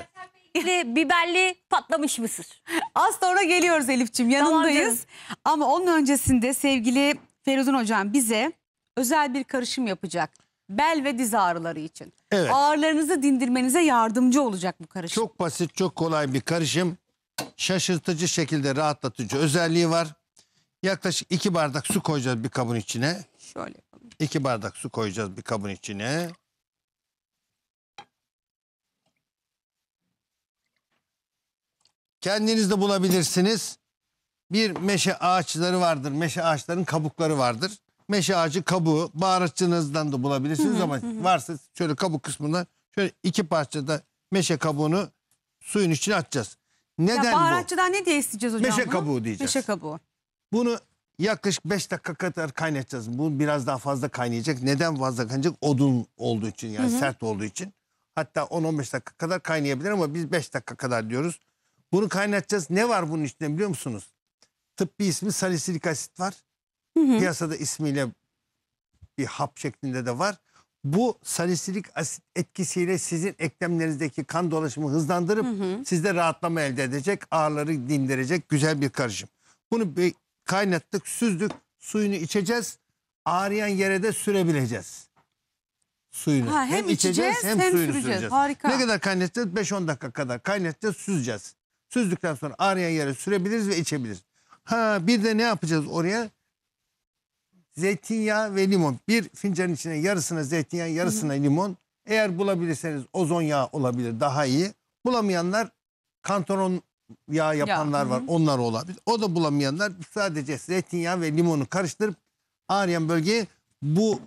Ve biberli patlamış mısır. Az sonra geliyoruz Elif'ciğim yanındayız. Ama onun öncesinde sevgili Feridun Hocam bize özel bir karışım yapacak bel ve diz ağrıları için. Evet. Ağrılarınızı dindirmenize yardımcı olacak bu karışım. Çok basit, çok kolay bir karışım. Şaşırtıcı şekilde rahatlatıcı özelliği var. Yaklaşık iki bardak su koyacağız bir kabın içine. Şöyle yapalım. İki bardak su koyacağız bir kabın içine. Kendiniz de bulabilirsiniz. Bir meşe ağaçları vardır. Meşe ağaçlarının kabukları vardır meşe ağacı kabuğu baharatçınızdan da bulabilirsiniz ama varsa şöyle kabuk kısmında şöyle iki parçada meşe kabuğunu suyun içine atacağız. Neden ya bu? baharatçıdan ne diye isteyeceğiz hocam Meşe kabuğu diyeceğiz. Meşe kabuğu. Bunu yaklaşık 5 dakika kadar kaynatacağız. Bu biraz daha fazla kaynayacak. Neden fazla kaynayacak? Odun olduğu için yani sert olduğu için. Hatta 10-15 dakika kadar kaynayabilir ama biz 5 dakika kadar diyoruz. Bunu kaynatacağız. Ne var bunun içinde biliyor musunuz? Tıbbi ismi salisilik asit var. Hı Piyasada ismiyle bir hap şeklinde de var. Bu salisilik asit etkisiyle sizin eklemlerinizdeki kan dolaşımı hızlandırıp hı hı. sizde rahatlama elde edecek, ağrıları dindirecek güzel bir karışım. Bunu bir kaynattık, süzdük, suyunu içeceğiz. Ağrıyan yere de sürebileceğiz suyunu. Ha, hem, hem içeceğiz, içeceğiz hem, hem suyunu süreceğiz. süreceğiz. Harika. Ne kadar kaynatacağız? 5-10 dakika kadar kaynatacağız, süzeceğiz. Süzdükten sonra ağrıyan yere sürebiliriz ve içebiliriz. Ha bir de ne yapacağız oraya? zeytinyağı ve limon. Bir fincanın içine yarısına zeytinyağı yarısına limon. Eğer bulabilirseniz ozon yağı olabilir daha iyi. Bulamayanlar kantaron yağı yapanlar var onlar olabilir. O da bulamayanlar sadece zeytinyağı ve limonu karıştırıp ağrıyan bölgeye bu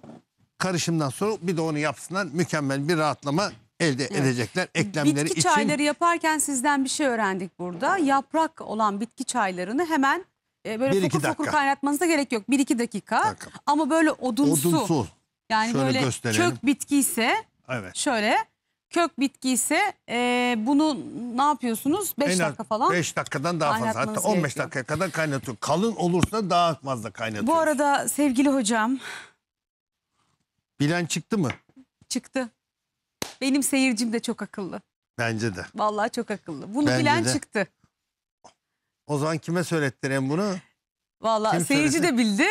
karışımdan sonra bir de onu yapsınlar mükemmel bir rahatlama elde edecekler eklemleri Bitki için. çayları yaparken sizden bir şey öğrendik burada. Yaprak olan bitki çaylarını hemen e, böyle Bir, iki fokur fokur kaynatmanıza gerek yok. bir iki dakika. Dakika. Ama böyle odunsu. Odunsu. Yani Şöyle böyle gösterelim. kök bitki ise Evet. şöyle kök bitki ise e, bunu ne yapıyorsunuz? 5 dakika falan. 5 dakikadan daha fazla. Hatta kaynatmanız 15 gerekiyor. dakikaya kadar kaynatıyor. Kalın olursa daha fazla kaynatıyor. Bu arada sevgili hocam Bilen çıktı mı? çıktı. Benim seyircim de çok akıllı. Bence de. Vallahi çok akıllı. Bunu Bence bilen de. çıktı. O zaman kime söylettireyim bunu? Valla seyirci de bildi.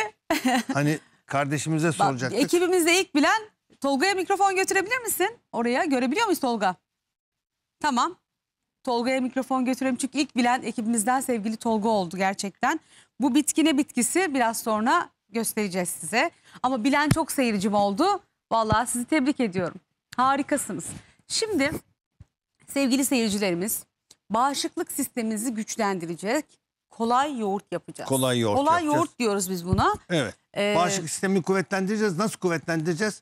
Hani kardeşimize soracaktık. Ekibimizde ilk bilen Tolga'ya mikrofon götürebilir misin? Oraya görebiliyor muyuz Tolga? Tamam. Tolga'ya mikrofon götürelim. Çünkü ilk bilen ekibimizden sevgili Tolga oldu gerçekten. Bu bitkine bitkisi biraz sonra göstereceğiz size. Ama bilen çok seyircim oldu. Vallahi sizi tebrik ediyorum. Harikasınız. Şimdi sevgili seyircilerimiz bağışıklık sistemimizi güçlendirecek kolay yoğurt yapacağız. Kolay yoğurt Kolay yapacağız. yoğurt diyoruz biz buna. Evet. Ee, Bağışıklık sistemini kuvvetlendireceğiz. Nasıl kuvvetlendireceğiz?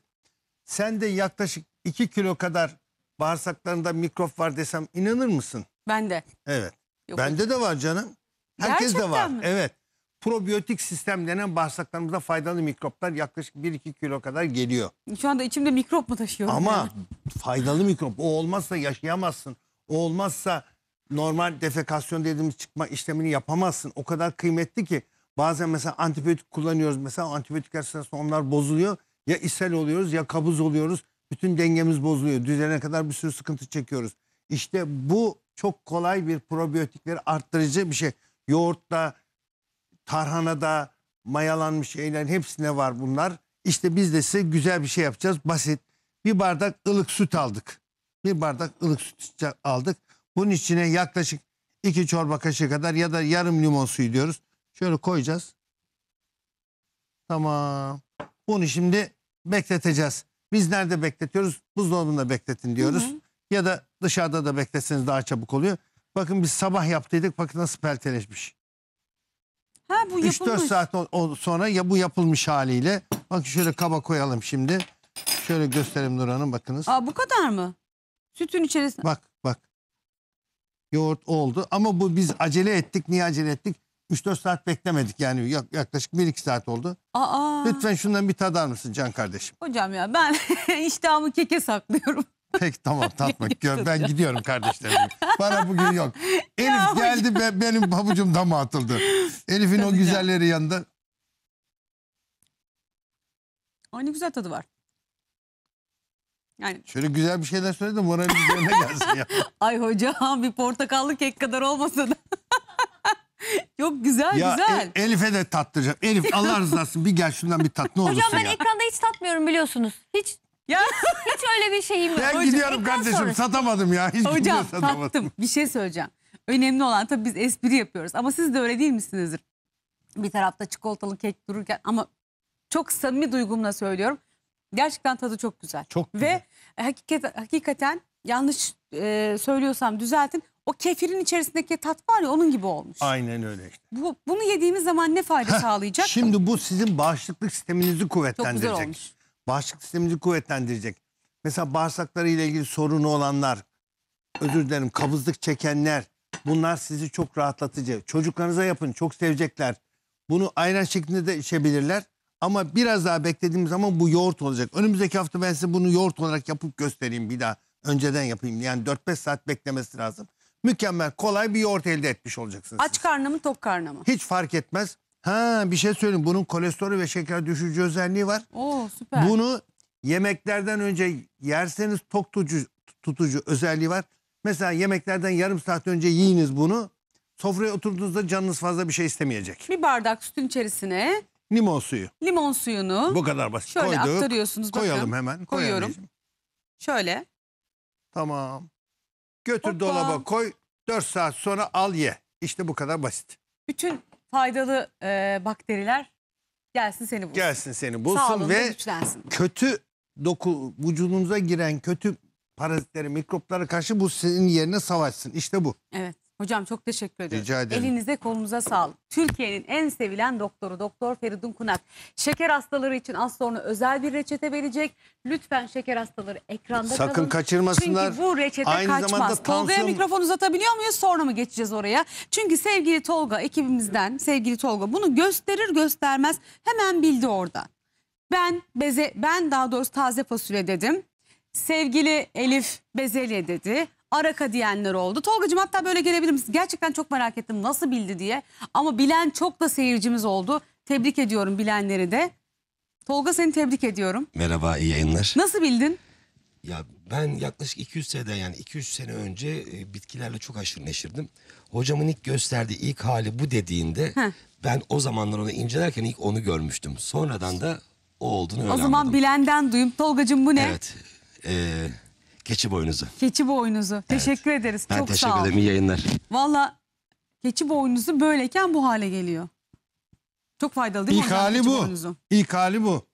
Sen de yaklaşık 2 kilo kadar bağırsaklarında mikrop var desem inanır mısın? Ben de. Evet. Yok Bende de var canım. Herkes Gerçekten de var. mi? Evet. Probiyotik sistem denen bağırsaklarımızda faydalı mikroplar yaklaşık 1-2 kilo kadar geliyor. Şu anda içimde mikrop mu taşıyorum? Ama faydalı mikrop. O olmazsa yaşayamazsın. O olmazsa normal defekasyon dediğimiz çıkma işlemini yapamazsın. O kadar kıymetli ki bazen mesela antibiyotik kullanıyoruz. Mesela antibiyotikler sırasında onlar bozuluyor. Ya ishal oluyoruz ya kabız oluyoruz. Bütün dengemiz bozuluyor. Düzene kadar bir sürü sıkıntı çekiyoruz. İşte bu çok kolay bir probiyotikleri arttırıcı bir şey. Yoğurtta, tarhanada, mayalanmış şeylerin hepsine var bunlar. İşte biz de size güzel bir şey yapacağız. Basit. Bir bardak ılık süt aldık. Bir bardak ılık süt aldık. Bunun içine yaklaşık iki çorba kaşığı kadar ya da yarım limon suyu diyoruz. Şöyle koyacağız. Tamam. Bunu şimdi bekleteceğiz. Biz nerede bekletiyoruz? Buzdolabında bekletin diyoruz. Hı hı. Ya da dışarıda da bekletseniz daha çabuk oluyor. Bakın biz sabah yaptıydık. Bakın nasıl pelteleşmiş. Ha bu yapılmış. 3-4 saat sonra ya bu yapılmış haliyle. Bakın şöyle kaba koyalım şimdi. Şöyle gösterelim Nur Hanım bakınız. Aa bu kadar mı? Sütün içerisinde. Bak yoğurt oldu. Ama bu biz acele ettik. Niye acele ettik? 3-4 saat beklemedik yani yaklaşık 1-2 saat oldu. Aa. Lütfen şundan bir tadar mısın Can kardeşim? Hocam ya ben iştahımı keke saklıyorum. Peki tamam tatma. ben gidiyorum kardeşlerim. Bana bugün yok. Elif geldi be, benim pabucum dama atıldı. Elif'in o güzelleri yanında. aynı güzel tadı var. Yani Şöyle güzel bir şeyler söyle moralim üzerine yerine gelsin ya. ay hocam bir portakallı kek kadar olmasa da. Yok güzel ya güzel. E- Elif'e de tattıracağım. Elif Allah razı olsun bir gel şundan bir tat ne Hocam olursun ben ekranda hiç tatmıyorum biliyorsunuz. Hiç Ya hiç öyle bir şeyim yok. Ben Hocam, gidiyorum kardeşim sonrası. satamadım ya. Hiç hocam satamadım. tattım. Bir şey söyleyeceğim. Önemli olan tabii biz espri yapıyoruz ama siz de öyle değil misinizdir? Bir tarafta çikolatalı kek dururken ama çok samimi duygumla söylüyorum. Gerçekten tadı çok güzel. Çok güzel. Ve hakikat, hakikaten yanlış e, söylüyorsam düzeltin. O kefirin içerisindeki tat var ya onun gibi olmuş. Aynen öyle işte. Bu, bunu yediğimiz zaman ne fayda sağlayacak? Şimdi bu sizin bağışıklık sisteminizi kuvvetlendirecek. Çok güzel olmuş. Bağışıklık sisteminizi kuvvetlendirecek. Mesela bağırsakları ile ilgili sorunu olanlar, özür dilerim kabızlık çekenler bunlar sizi çok rahatlatıcı. Çocuklarınıza yapın çok sevecekler. Bunu ayran şeklinde de içebilirler. Ama biraz daha beklediğimiz zaman bu yoğurt olacak. Önümüzdeki hafta ben size bunu yoğurt olarak yapıp göstereyim bir daha. Önceden yapayım. Yani 4-5 saat beklemesi lazım. Mükemmel, kolay bir yoğurt elde etmiş olacaksınız. Aç siz. karnı mı, tok karnı mı? Hiç fark etmez. Ha bir şey söyleyeyim. Bunun kolesterol ve şeker düşürücü özelliği var. Oo süper. Bunu yemeklerden önce yerseniz tok tutucu, tutucu özelliği var. Mesela yemeklerden yarım saat önce yiyiniz bunu. Sofraya oturduğunuzda canınız fazla bir şey istemeyecek. Bir bardak sütün içerisine Limon suyu. Limon suyunu Bu kadar basit. şöyle Koyduk. aktarıyorsunuz. Bakın. hemen. Koyuyorum. Şöyle. Tamam. Götür Hoppa. dolaba koy. 4 saat sonra al ye. İşte bu kadar basit. Bütün faydalı e, bakteriler gelsin seni bulsun. Gelsin seni bulsun Sağlığında ve güçlensin. kötü doku vücudunuza giren kötü parazitleri mikropları karşı bu senin yerine savaşsın. İşte bu. Evet. Hocam çok teşekkür ederim. Rica ederim. Elinize kolunuza sağlık. Türkiye'nin en sevilen doktoru Doktor Feridun Kunak. Şeker hastaları için az sonra özel bir reçete verecek. Lütfen şeker hastaları ekranda Sakın kalın. kaçırmasınlar. Çünkü bu reçete Aynı kaçmaz. Zamanda tansiyon... Tolga'ya mikrofon uzatabiliyor muyuz? Sonra mı geçeceğiz oraya? Çünkü sevgili Tolga ekibimizden sevgili Tolga bunu gösterir göstermez hemen bildi orada. Ben beze ben daha doğrusu taze fasulye dedim. Sevgili Elif bezelye dedi. Araka diyenler oldu. Tolgacığım hatta böyle gelebilir misiniz? Gerçekten çok merak ettim nasıl bildi diye. Ama bilen çok da seyircimiz oldu. Tebrik ediyorum bilenleri de. Tolga seni tebrik ediyorum. Merhaba, iyi yayınlar. Nasıl bildin? Ya ben yaklaşık 200 sene yani 200 sene önce e, bitkilerle çok aşırı neşirdim. Hocamın ilk gösterdiği ilk hali bu dediğinde Heh. ben o zamanlar onu incelerken ilk onu görmüştüm. Sonradan da o olduğunu öyle O zaman bilenden duyum. Tolgacığım bu ne? Evet. e, Keçi boynuzu. Keçi boynuzu. Teşekkür ederiz. Ben çok teşekkür sağ ol. ederim. İyi yayınlar. Valla keçi boynuzu böyleyken bu hale geliyor. Çok faydalı değil mi? İlk hocam, hali bu. İlk hali bu.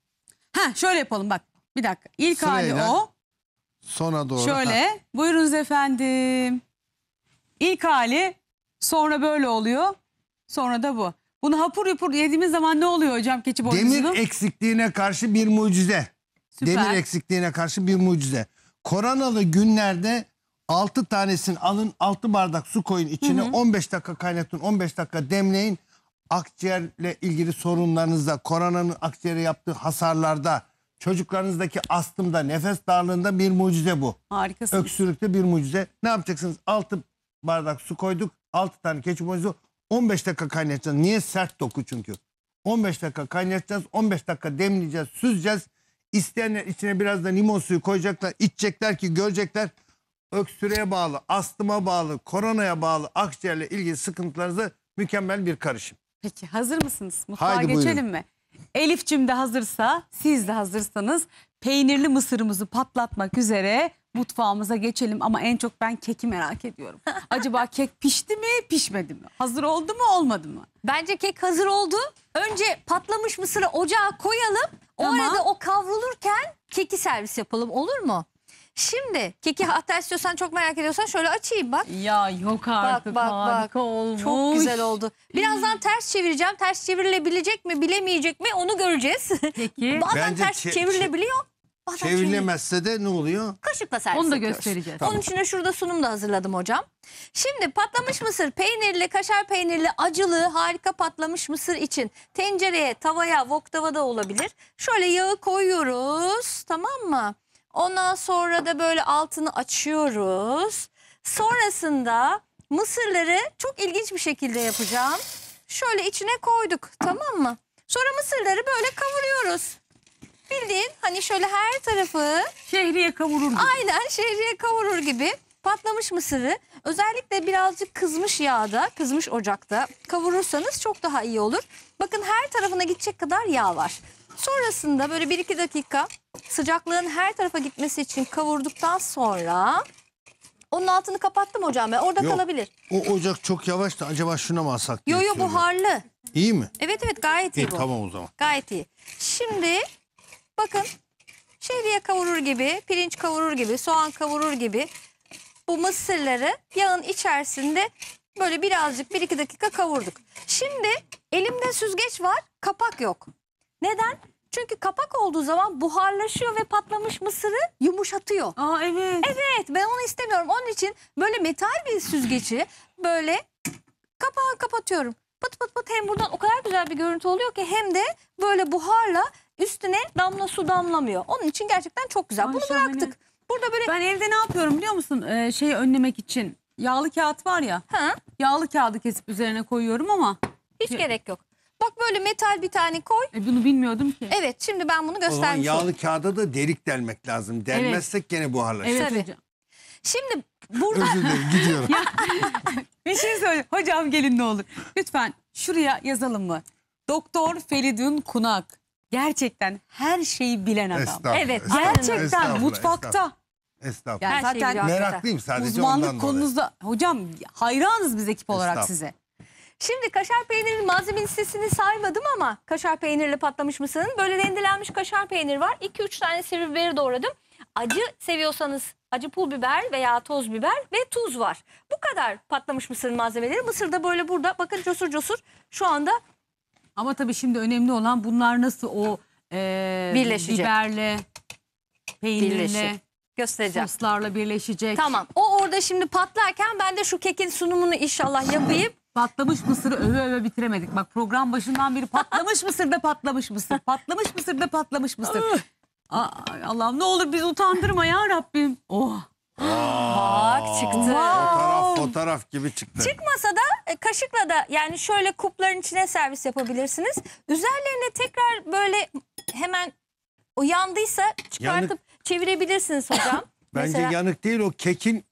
Ha şöyle yapalım bak. Bir dakika. İlk hali o. Sona doğru. Şöyle. Ha, Buyurunuz efendim. İlk hali sonra böyle oluyor. Sonra da bu. Bunu hapur yapur yediğimiz zaman ne oluyor hocam keçi boynuzunu? Demir eksikliğine karşı bir mucize. Süper. Demir eksikliğine karşı bir mucize. Koronalı günlerde 6 tanesini alın 6 bardak su koyun içine hı hı. 15 dakika kaynatın 15 dakika demleyin. Akciğerle ilgili sorunlarınızda koronanın akciğere yaptığı hasarlarda çocuklarınızdaki astımda nefes darlığında bir mucize bu. Harikasınız. Öksürükte bir mucize. Ne yapacaksınız? 6 bardak su koyduk 6 tane keçi boynuzu 15 dakika kaynatacağız. Niye sert doku çünkü. 15 dakika kaynatacağız 15 dakika demleyeceğiz süzeceğiz İsteyenler içine biraz da limon suyu koyacaklar. içecekler ki görecekler. Öksürüğe bağlı, astıma bağlı, koronaya bağlı, akciğerle ilgili sıkıntılarınızı mükemmel bir karışım. Peki hazır mısınız? Mutfağa Haydi geçelim buyurun. mi? Elif'cim de hazırsa, siz de hazırsanız peynirli mısırımızı patlatmak üzere mutfağımıza geçelim ama en çok ben keki merak ediyorum. Acaba kek pişti mi pişmedi mi? Hazır oldu mu olmadı mı? Bence kek hazır oldu. Önce patlamış mısırı ocağa koyalım. O Tamam. arada o kavrulurken keki servis yapalım olur mu? Şimdi keki hatta istiyorsan çok merak ediyorsan şöyle açayım bak. Ya yok artık bak, bak. harika olmuş. Çok güzel oldu. Birazdan ters çevireceğim. Ters çevrilebilecek mi bilemeyecek mi onu göreceğiz. Peki. Bazen Bence ters çevrilebiliyor Bazen Çevrilemezse de ne oluyor? Kaşıkla servis Onu da göstereceğiz. Tamam. Onun için de şurada sunum da hazırladım hocam. Şimdi patlamış mısır peynirli, kaşar peynirli, acılı harika patlamış mısır için tencereye, tavaya, wok tavada olabilir. Şöyle yağı koyuyoruz tamam mı? Ondan sonra da böyle altını açıyoruz. Sonrasında mısırları çok ilginç bir şekilde yapacağım. Şöyle içine koyduk tamam mı? Sonra mısırları böyle kavuruyoruz. Bildiğin hani şöyle her tarafı Şehriye kavurur. gibi. aynen şehriye kavurur gibi patlamış mısırı özellikle birazcık kızmış yağda, kızmış ocakta kavurursanız çok daha iyi olur. Bakın her tarafına gidecek kadar yağ var. Sonrasında böyle 1-2 dakika sıcaklığın her tarafa gitmesi için kavurduktan sonra onun altını kapattım hocam ben. Orada Yok. kalabilir. O ocak çok yavaş da acaba şuna mı alsak? diye Yo yo buharlı. İyi mi? Evet evet gayet iyi, bu. tamam o zaman. Gayet iyi. Şimdi Bakın şehriye kavurur gibi, pirinç kavurur gibi, soğan kavurur gibi bu mısırları yağın içerisinde böyle birazcık 1-2 dakika kavurduk. Şimdi elimde süzgeç var, kapak yok. Neden? Çünkü kapak olduğu zaman buharlaşıyor ve patlamış mısırı yumuşatıyor. Aa evet. Evet ben onu istemiyorum. Onun için böyle metal bir süzgeci böyle kapağı kapatıyorum. Pıt pıt pıt hem buradan o kadar güzel bir görüntü oluyor ki hem de böyle buharla üstüne damla su damlamıyor. Onun için gerçekten çok güzel. Ay Bunu şahane. bıraktık. Burada böyle Ben evde ne yapıyorum biliyor musun? Ee, şeyi önlemek için. Yağlı kağıt var ya. ha, Yağlı kağıdı kesip üzerine koyuyorum ama hiç şey- gerek yok. Bak böyle metal bir tane koy. e, bunu bilmiyordum ki. Evet şimdi ben bunu O zaman yağlı kağıda da delik delmek lazım. Delmezsek gene buharlaşır. Evet hocam. Şimdi burada Özür dilerim gidiyorum. Bir şey söyle. Hocam gelin ne olur. Lütfen şuraya yazalım mı? Doktor Feridun Kunak gerçekten her şeyi bilen adam. Evet, gerçekten estağfurullah, mutfakta. Estağfurullah. Yani şey zaten Meraklıyım sadece uzmanlık konunuzda hocam hayranız biz ekip olarak size. Şimdi kaşar peynirinin malzeme listesini saymadım ama kaşar peynirli patlamış mısırın böyle rendelenmiş kaşar peynir var. 2-3 tane sivri biberi doğradım. Acı seviyorsanız acı pul biber veya toz biber ve tuz var. Bu kadar patlamış mısırın malzemeleri. Mısır da böyle burada bakın cosur cosur şu anda ama tabii şimdi önemli olan bunlar nasıl o e, biberle, peynirle, Birleşir. Göstereceğim. soslarla birleşecek. Tamam. O orada şimdi patlarken ben de şu kekin sunumunu inşallah yapayım. Patlamış mısırı öve öve bitiremedik. Bak program başından beri patlamış mısır da patlamış mısır. Patlamış mısır da patlamış mısır. Aa, Allah'ım ne olur biz utandırma ya Rabbim. Oh. Bak çıktı. Fotoğraf fotoğraf gibi çıktı. Çıkmasa da e, kaşıkla da yani şöyle kupların içine servis yapabilirsiniz. Üzerlerine tekrar böyle hemen uyandıysa yandıysa çıkartıp çevirebilirsiniz hocam. Bence Mesela- yanık değil o kekin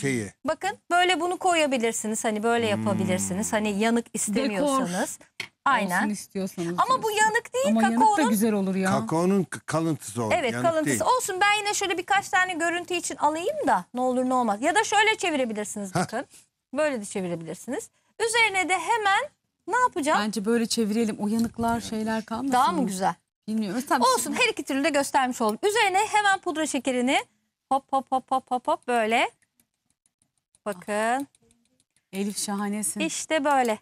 şeyi. Bakın böyle bunu koyabilirsiniz. Hani böyle hmm. yapabilirsiniz. Hani yanık istemiyorsanız. Aynen. Olsun istiyorsanız. Ama bu yanık değil Ama yanık da kakaonun. güzel olur ya. Kakaonun kalıntısı o. Evet yanık kalıntısı değil. olsun. Ben yine şöyle birkaç tane görüntü için alayım da ne olur ne olmaz. Ya da şöyle çevirebilirsiniz bakın. Böyle de çevirebilirsiniz. Üzerine de hemen ne yapacağım? Bence böyle çevirelim. O yanıklar şeyler kalmasın. Daha mı güzel? Bilmiyorum. Tabii Olsun her iki türlü de göstermiş oldum. Üzerine hemen pudra şekerini hop hop hop hop hop hop böyle Bakın. Elif şahanesin. İşte böyle.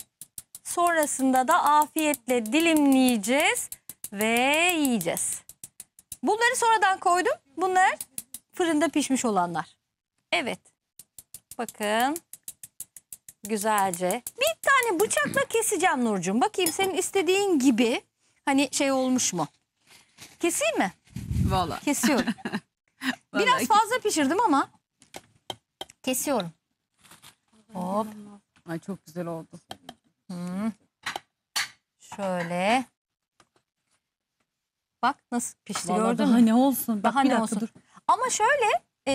Sonrasında da afiyetle dilimleyeceğiz ve yiyeceğiz. Bunları sonradan koydum. Bunlar fırında pişmiş olanlar. Evet. Bakın. Güzelce. Bir tane bıçakla keseceğim Nurcuğum. Bakayım senin istediğin gibi hani şey olmuş mu? Keseyim mi? Valla. Kesiyorum. Biraz fazla pişirdim ama kesiyorum. Hop. Ay çok güzel oldu. Hmm. Şöyle. Bak nasıl pişti Vallahi gördün daha mü? ne olsun. Daha bir ne olsun. dur. Ama şöyle e,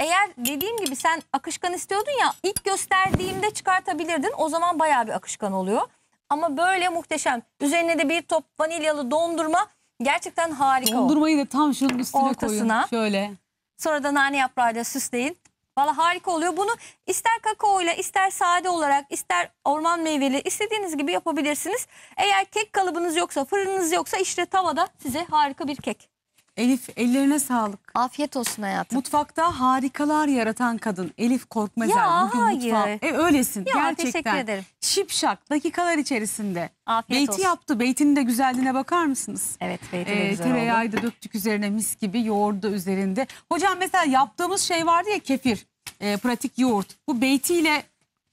eğer dediğim gibi sen akışkan istiyordun ya ilk gösterdiğimde çıkartabilirdin. O zaman bayağı bir akışkan oluyor. Ama böyle muhteşem. Üzerine de bir top vanilyalı dondurma gerçekten harika oldu. Dondurmayı da tam şunun üstüne Ortasına. koyun. Şöyle. Sonra da nane yaprağıyla süsleyin. Valla harika oluyor. Bunu ister kakao ile, ister sade olarak, ister orman meyveli istediğiniz gibi yapabilirsiniz. Eğer kek kalıbınız yoksa, fırınınız yoksa işte tavada size harika bir kek. Elif ellerine sağlık. Afiyet olsun hayatım. Mutfakta harikalar yaratan kadın Elif Korkmazer. Ya Bugün hayır. Mutfağı, e, öylesin ya, gerçekten. Teşekkür ederim. Şipşak dakikalar içerisinde. Afiyet Beyti olsun. yaptı. Beytinin de güzelliğine bakar mısınız? Evet beyti de ee, güzel Tereyağı da döktük üzerine mis gibi yoğurdu üzerinde. Hocam mesela yaptığımız şey vardı ya kefir. E, pratik yoğurt. Bu beytiyle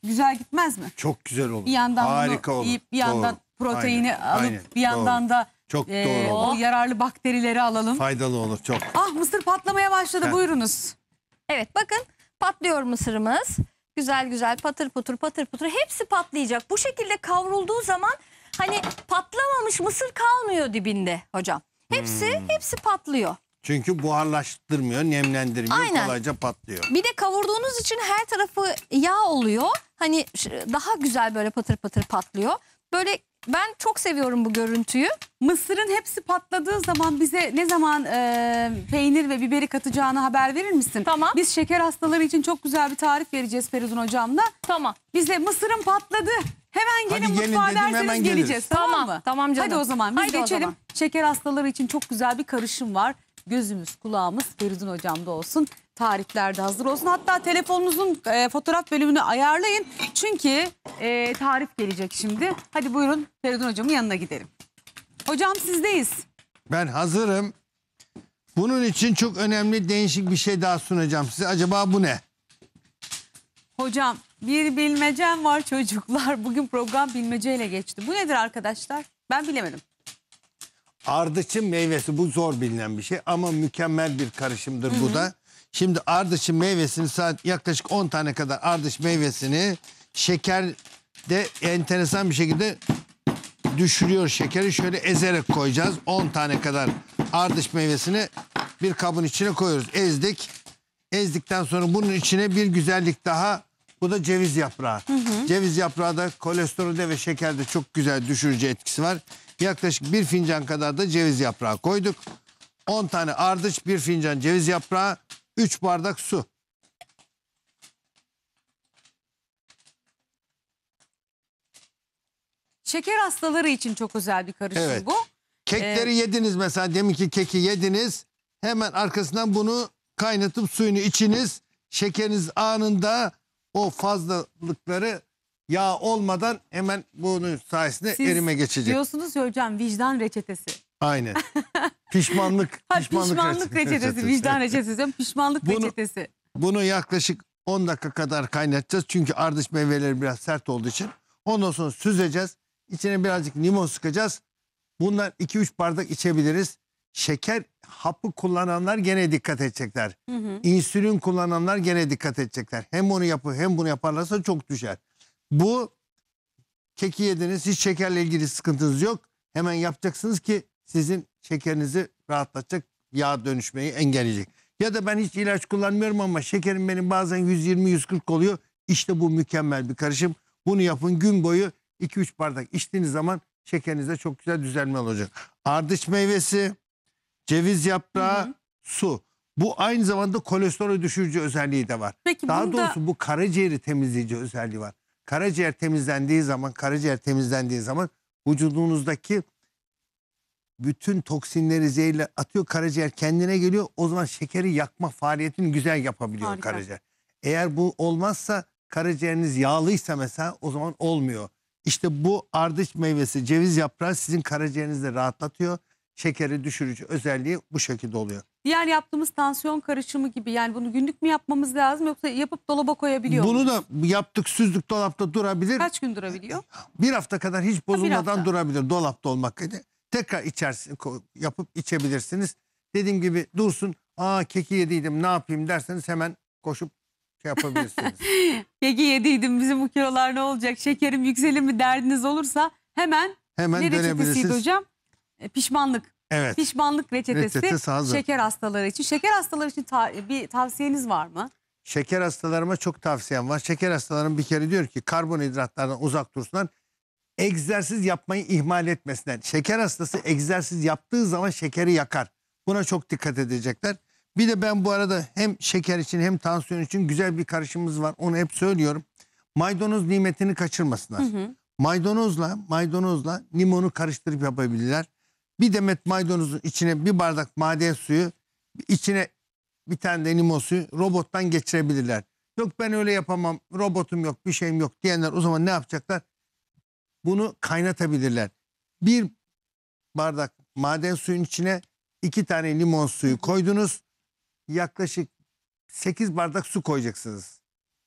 güzel gitmez mi? Çok güzel olur. Bir yandan Harika bunu olur. yiyip bir yandan Doğru. proteini Aynen. alıp Aynen. bir yandan Doğru. da çok ee, doğru olur. yararlı bakterileri alalım. Faydalı olur çok. Ah mısır patlamaya başladı Evet. buyurunuz. Evet bakın patlıyor mısırımız. Güzel güzel patır patır patır patır hepsi patlayacak. Bu şekilde kavrulduğu zaman hani patlamamış mısır kalmıyor dibinde hocam. Hepsi hmm. hepsi patlıyor. Çünkü buharlaştırmıyor, nemlendirmiyor, Aynen. kolayca patlıyor. Bir de kavurduğunuz için her tarafı yağ oluyor. Hani daha güzel böyle patır patır patlıyor. Böyle ben çok seviyorum bu görüntüyü. Mısırın hepsi patladığı zaman bize ne zaman e, peynir ve biberi katacağını haber verir misin? Tamam. Biz şeker hastaları için çok güzel bir tarif vereceğiz Feridun hocamla. Tamam. Bize mısırın patladı. Hemen gelin Hadi gelin mutfağa dedim, hemen geleceğiz. Tamam, Tamam, mı? tamam canım. Hadi o zaman biz Haydi geçelim. zaman. Şeker hastaları için çok güzel bir karışım var. Gözümüz kulağımız Feridun hocamda olsun. Tarihlerde hazır olsun. Hatta telefonunuzun e, fotoğraf bölümünü ayarlayın. Çünkü e, tarif gelecek şimdi. Hadi buyurun Feridun hocamın yanına gidelim. Hocam sizdeyiz. Ben hazırım. Bunun için çok önemli değişik bir şey daha sunacağım size. Acaba bu ne? Hocam bir bilmecem var çocuklar. Bugün program bilmeceyle geçti. Bu nedir arkadaşlar? Ben bilemedim. Ardıçın meyvesi bu zor bilinen bir şey ama mükemmel bir karışımdır Hı -hı. bu da. Şimdi ardışın meyvesini saat yaklaşık 10 tane kadar ardış meyvesini şeker de enteresan bir şekilde düşürüyor şekeri. Şöyle ezerek koyacağız. 10 tane kadar ardış meyvesini bir kabın içine koyuyoruz. Ezdik. Ezdikten sonra bunun içine bir güzellik daha. Bu da ceviz yaprağı. Hı hı. Ceviz yaprağı da kolesterolde ve şekerde çok güzel düşürücü etkisi var. Yaklaşık bir fincan kadar da ceviz yaprağı koyduk. 10 tane ardıç, bir fincan ceviz yaprağı, 3 bardak su. Şeker hastaları için çok özel bir karışım Evet. bu. Kekleri ee, yediniz mesela ki keki yediniz. Hemen arkasından bunu kaynatıp suyunu içiniz. Şekeriniz anında o fazlalıkları yağ olmadan hemen bunun sayesinde Siz erime geçecek. diyorsunuz ya hocam vicdan reçetesi. Aynen. Pişmanlık. pişmanlık, pişmanlık reçetesi, reçetesi. vicdan reçetesi, pişmanlık bunu, reçetesi. Bunu yaklaşık 10 dakika kadar kaynatacağız. Çünkü ardış meyveleri biraz sert olduğu için. Ondan sonra süzeceğiz. İçine birazcık limon sıkacağız. Bundan 2-3 bardak içebiliriz. Şeker hapı kullananlar gene dikkat edecekler. Hı hı. İnsülin kullananlar gene dikkat edecekler. Hem onu yapıp hem bunu yaparlarsa çok düşer. Bu keki yediniz hiç şekerle ilgili sıkıntınız yok. Hemen yapacaksınız ki sizin şekerinizi rahatlatacak, yağ dönüşmeyi engelleyecek. Ya da ben hiç ilaç kullanmıyorum ama şekerim benim bazen 120-140 oluyor. İşte bu mükemmel bir karışım. Bunu yapın gün boyu 2-3 bardak içtiğiniz zaman şekerinizde çok güzel düzelme olacak. Ardıç meyvesi, ceviz yaprağı, hı hı. su. Bu aynı zamanda kolesterol düşürücü özelliği de var. Peki, Daha bunda... doğrusu bu karaciğeri temizleyici özelliği var. Karaciğer temizlendiği zaman, karaciğer temizlendiği zaman vücudunuzdaki bütün toksinleri, zehirle atıyor. Karaciğer kendine geliyor. O zaman şekeri yakma faaliyetini güzel yapabiliyor Harika. karaciğer. Eğer bu olmazsa karaciğeriniz yağlıysa mesela o zaman olmuyor. İşte bu ardıç meyvesi, ceviz yaprağı sizin karaciğerinizi rahatlatıyor. Şekeri düşürücü özelliği bu şekilde oluyor. Diğer yaptığımız tansiyon karışımı gibi yani bunu günlük mü yapmamız lazım yoksa yapıp dolaba koyabiliyor Bunu da yaptık süzdük dolapta durabilir. Kaç gün durabiliyor? Bir hafta kadar hiç bozulmadan durabilir dolapta olmak tekrar içersin, yapıp içebilirsiniz. Dediğim gibi dursun. Aa keki yediydim ne yapayım derseniz hemen koşup şey yapabilirsiniz. keki yediydim bizim bu kilolar ne olacak? Şekerim yükselir mi derdiniz olursa hemen, hemen ne reçetesiydi hocam? E, pişmanlık. Evet. Pişmanlık reçetesi Reçete şeker hastaları için. Şeker hastaları için ta bir tavsiyeniz var mı? Şeker hastalarıma çok tavsiyem var. Şeker hastalarım bir kere diyor ki karbonhidratlardan uzak dursunlar egzersiz yapmayı ihmal etmesinler. Şeker hastası egzersiz yaptığı zaman şekeri yakar. Buna çok dikkat edecekler. Bir de ben bu arada hem şeker için hem tansiyon için güzel bir karışımımız var. Onu hep söylüyorum. Maydanoz nimetini kaçırmasınlar. Hı hı. Maydanozla maydanozla limonu karıştırıp yapabilirler. Bir demet maydanozun içine bir bardak maden suyu, içine bir tane de limon suyu robottan geçirebilirler. Yok ben öyle yapamam, robotum yok, bir şeyim yok diyenler o zaman ne yapacaklar? bunu kaynatabilirler. Bir bardak maden suyun içine iki tane limon suyu koydunuz. Yaklaşık 8 bardak su koyacaksınız.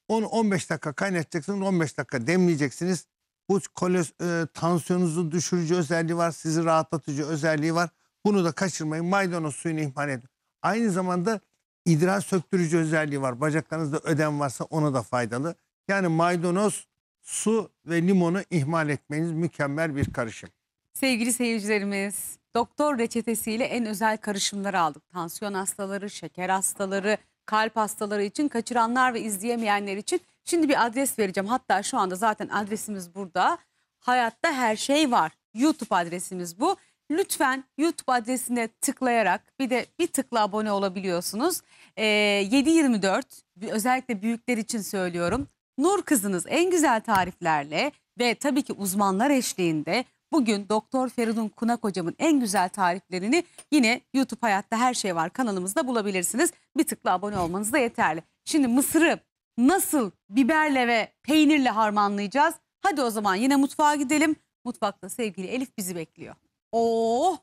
Onu 15 dakika kaynatacaksınız. 15 dakika demleyeceksiniz. Bu e, tansiyonunuzu düşürücü özelliği var. Sizi rahatlatıcı özelliği var. Bunu da kaçırmayın. Maydanoz suyunu ihmal edin. Aynı zamanda idrar söktürücü özelliği var. Bacaklarınızda ödem varsa ona da faydalı. Yani maydanoz su ve limonu ihmal etmeniz mükemmel bir karışım. Sevgili seyircilerimiz, doktor reçetesiyle en özel karışımları aldık. Tansiyon hastaları, şeker hastaları, kalp hastaları için, kaçıranlar ve izleyemeyenler için. Şimdi bir adres vereceğim. Hatta şu anda zaten adresimiz burada. Hayatta her şey var. YouTube adresimiz bu. Lütfen YouTube adresine tıklayarak bir de bir tıkla abone olabiliyorsunuz. Ee, 7.24 özellikle büyükler için söylüyorum. Nur kızınız en güzel tariflerle ve tabii ki uzmanlar eşliğinde bugün Doktor Feridun Kunak hocamın en güzel tariflerini yine YouTube Hayatta Her Şey Var kanalımızda bulabilirsiniz. Bir tıkla abone olmanız da yeterli. Şimdi mısırı nasıl biberle ve peynirle harmanlayacağız? Hadi o zaman yine mutfağa gidelim. Mutfakta sevgili Elif bizi bekliyor. Oh!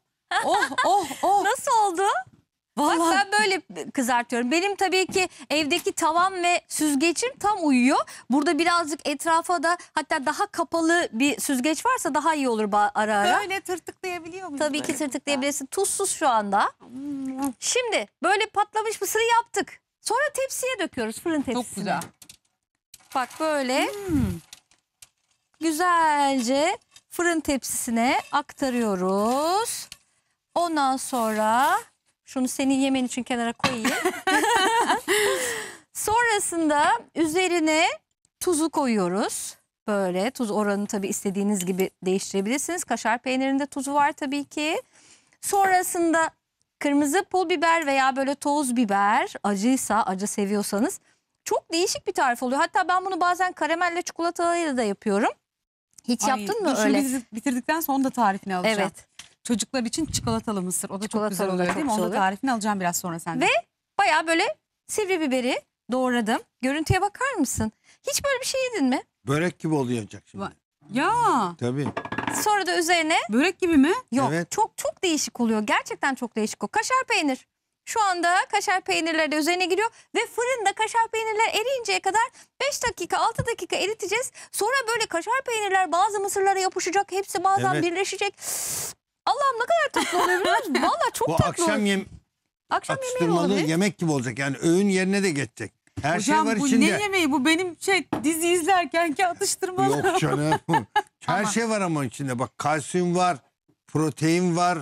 Oh oh oh! Nasıl oldu? Vallahi... Bak ben böyle kızartıyorum. Benim tabii ki evdeki tavan ve süzgecim tam uyuyor. Burada birazcık etrafa da hatta daha kapalı bir süzgeç varsa daha iyi olur ara ara. Böyle tırtıklayabiliyor muyuz? Tabii ki tırtıklayabilirsin. Tuzsuz şu anda. Şimdi böyle patlamış mısırı yaptık. Sonra tepsiye döküyoruz fırın tepsisine. Çok güzel. Bak böyle hmm. güzelce fırın tepsisine aktarıyoruz. Ondan sonra şunu senin yemen için kenara koyayım. Sonrasında üzerine tuzu koyuyoruz. Böyle tuz oranı tabii istediğiniz gibi değiştirebilirsiniz. Kaşar peynirinde tuzu var tabii ki. Sonrasında kırmızı pul biber veya böyle toz biber acıysa acı seviyorsanız çok değişik bir tarif oluyor. Hatta ben bunu bazen karamelle çikolatayla da yapıyorum. Hiç Ay, yaptın mı dur, öyle? Şimdi bitirdikten sonra da tarifini alacağım. Evet çocuklar için çikolatalı mısır. O da çok güzel oluyor değil mi? Onun da tarifini alacağım biraz sonra senden. Ve baya böyle sivri biberi doğradım. Görüntüye bakar mısın? Hiç böyle bir şey yedin mi? Börek gibi olacak şimdi. Ya. Tabii. Sonra da üzerine Börek gibi mi? yok Evet. çok çok değişik oluyor. Gerçekten çok değişik oluyor. Kaşar peynir. Şu anda kaşar peynirler de üzerine giriyor ve fırında kaşar peynirler eriyinceye kadar 5 dakika 6 dakika eriteceğiz. Sonra böyle kaşar peynirler bazı mısırlara yapışacak. Hepsi bazen Evet. birleşecek. Allah'ım ne kadar tatlı oluyor biliyor musun? Valla çok Bu tatlı akşam yem Akşam yemeği atıştırmalı yemek gibi olacak. Yani öğün yerine de geçecek. Her şey Hocam şey var içinde. bu ne yemeği? Bu benim şey dizi ki atıştırmalı. Yok canım. Her Ama- şey var ama içinde. Bak kalsiyum var, protein var,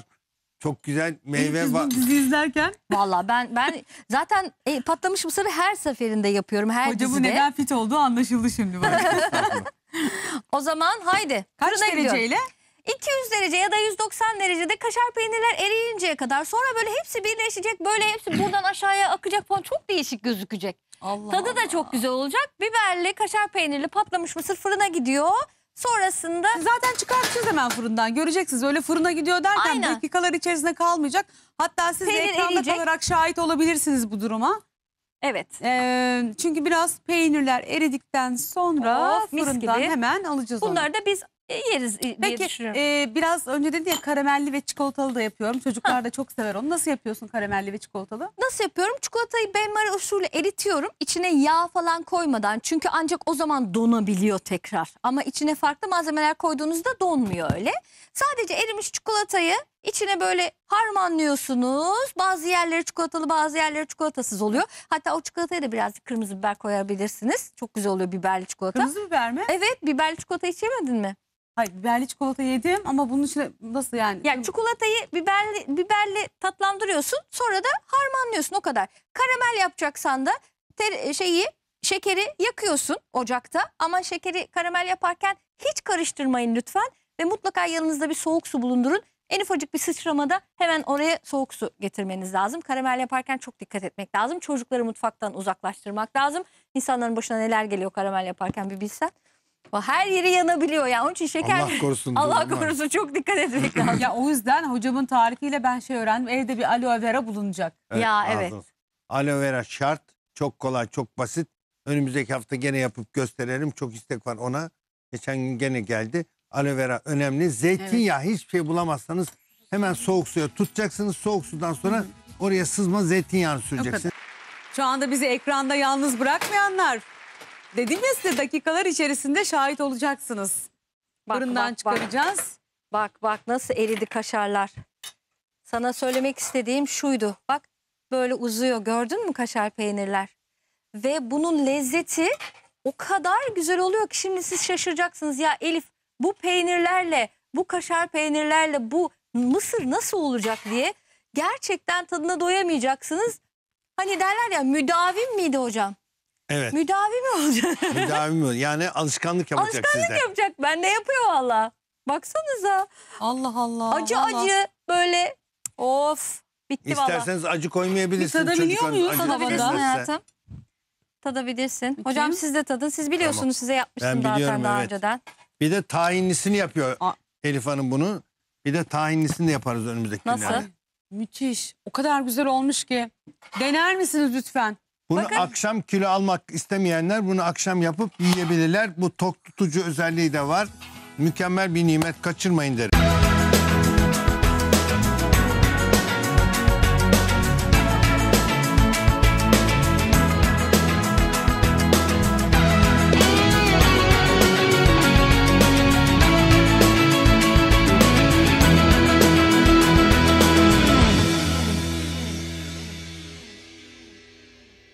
çok güzel meyve var. Dizi izlerken Valla ben ben zaten e, patlamış mısırı her seferinde yapıyorum her hoca bu neden fit olduğu anlaşıldı şimdi O zaman haydi. Kaç fırına gidiyor. 200 derece ya da 190 derecede kaşar peynirler eriyinceye kadar sonra böyle hepsi birleşecek böyle hepsi buradan aşağıya akacak falan çok değişik gözükecek. Allah Tadı da çok güzel olacak. Biberli, kaşar peynirli patlamış mısır fırına gidiyor. Sonrasında Zaten çıkartacağız hemen fırından. Göreceksiniz öyle fırına gidiyor derken Aynen. dakikalar içerisinde kalmayacak. Hatta siz de ekranda eriyecek. kalarak şahit olabilirsiniz bu duruma. evet Ee, çünkü biraz peynirler eridikten sonra Of, fırından hemen alacağız onu. bunları da biz e, yeriz e, diye Peki, düşünüyorum. e, biraz önce dedi ya karamelli ve çikolatalı da yapıyorum. Çocuklar da çok sever onu. Nasıl yapıyorsun karamelli ve çikolatalı? Nasıl yapıyorum? Çikolatayı benmari usulü eritiyorum. İçine yağ falan koymadan. Çünkü ancak o zaman donabiliyor tekrar. Ama içine farklı malzemeler koyduğunuzda donmuyor öyle. Sadece erimiş çikolatayı içine böyle harmanlıyorsunuz. Bazı yerleri çikolatalı bazı yerleri çikolatasız oluyor. Hatta o çikolataya da biraz kırmızı biber koyabilirsiniz. Çok güzel oluyor biberli çikolata. Kırmızı biber mi? Evet biberli çikolata içemedin mi? Hayır biberli çikolata yedim ama bunun için nasıl yani? Yani çikolatayı biberli, biberli tatlandırıyorsun sonra da harmanlıyorsun o kadar. Karamel yapacaksan da ter, şeyi şekeri yakıyorsun ocakta ama şekeri karamel yaparken hiç karıştırmayın lütfen ve mutlaka yanınızda bir soğuk su bulundurun. En ufacık bir sıçramada hemen oraya soğuk su getirmeniz lazım. Karamel yaparken çok dikkat etmek lazım. Çocukları mutfaktan uzaklaştırmak lazım. İnsanların başına neler geliyor karamel yaparken bir bilsen her yeri yanabiliyor. Yani onun için şeker Allah korusun. Allah diyorum korusun çok dikkat etmek lazım. Ya o yüzden hocamın tarifiyle ben şey öğrendim. Evde bir aloe vera bulunacak. Ya ağzına evet. Aloe vera şart. Çok kolay, çok basit. Önümüzdeki hafta gene yapıp gösterelim. Çok istek var ona. Geçen gün gene geldi. Aloe vera önemli. Zeytinyağı hiçbir şey bulamazsanız hemen soğuk suya tutacaksınız. Soğuk sudan sonra oraya sızma zeytinyağını süreceksiniz. Şu anda bizi ekranda yalnız bırakmayanlar Dedim ya size dakikalar içerisinde şahit olacaksınız. Bak, Fırından bak, çıkaracağız. Bak. bak bak nasıl eridi kaşarlar. Sana söylemek istediğim şuydu. Bak böyle uzuyor gördün mü kaşar peynirler? Ve bunun lezzeti o kadar güzel oluyor ki şimdi siz şaşıracaksınız. Ya Elif bu peynirlerle bu kaşar peynirlerle bu mısır nasıl olacak diye gerçekten tadına doyamayacaksınız. Hani derler ya müdavim miydi hocam? Evet. Müdavi mi olacak? Müdavi mi? Yani alışkanlık yapacak Alışkanlık sizde. yapacak. Ben de yapıyor valla. Baksanıza. Allah Allah. Acı Allah. acı böyle of bitti valla. İsterseniz acı koymayabilirsiniz. Bir tadabiliyor muyuz? Tadabilirsin hayatım. Tadabilirsin. Bakayım. Hocam siz de tadın. Siz biliyorsunuz tamam. size yapmıştım zaten evet. daha önceden. Bir de tahinlisini yapıyor Elif Hanım bunu. Bir de tahinlisini de yaparız önümüzdeki Nasıl? günlerde. Müthiş. O kadar güzel olmuş ki. Dener misiniz lütfen? Bunu Bakın. akşam kilo almak istemeyenler bunu akşam yapıp yiyebilirler. Bu tok tutucu özelliği de var. Mükemmel bir nimet kaçırmayın derim.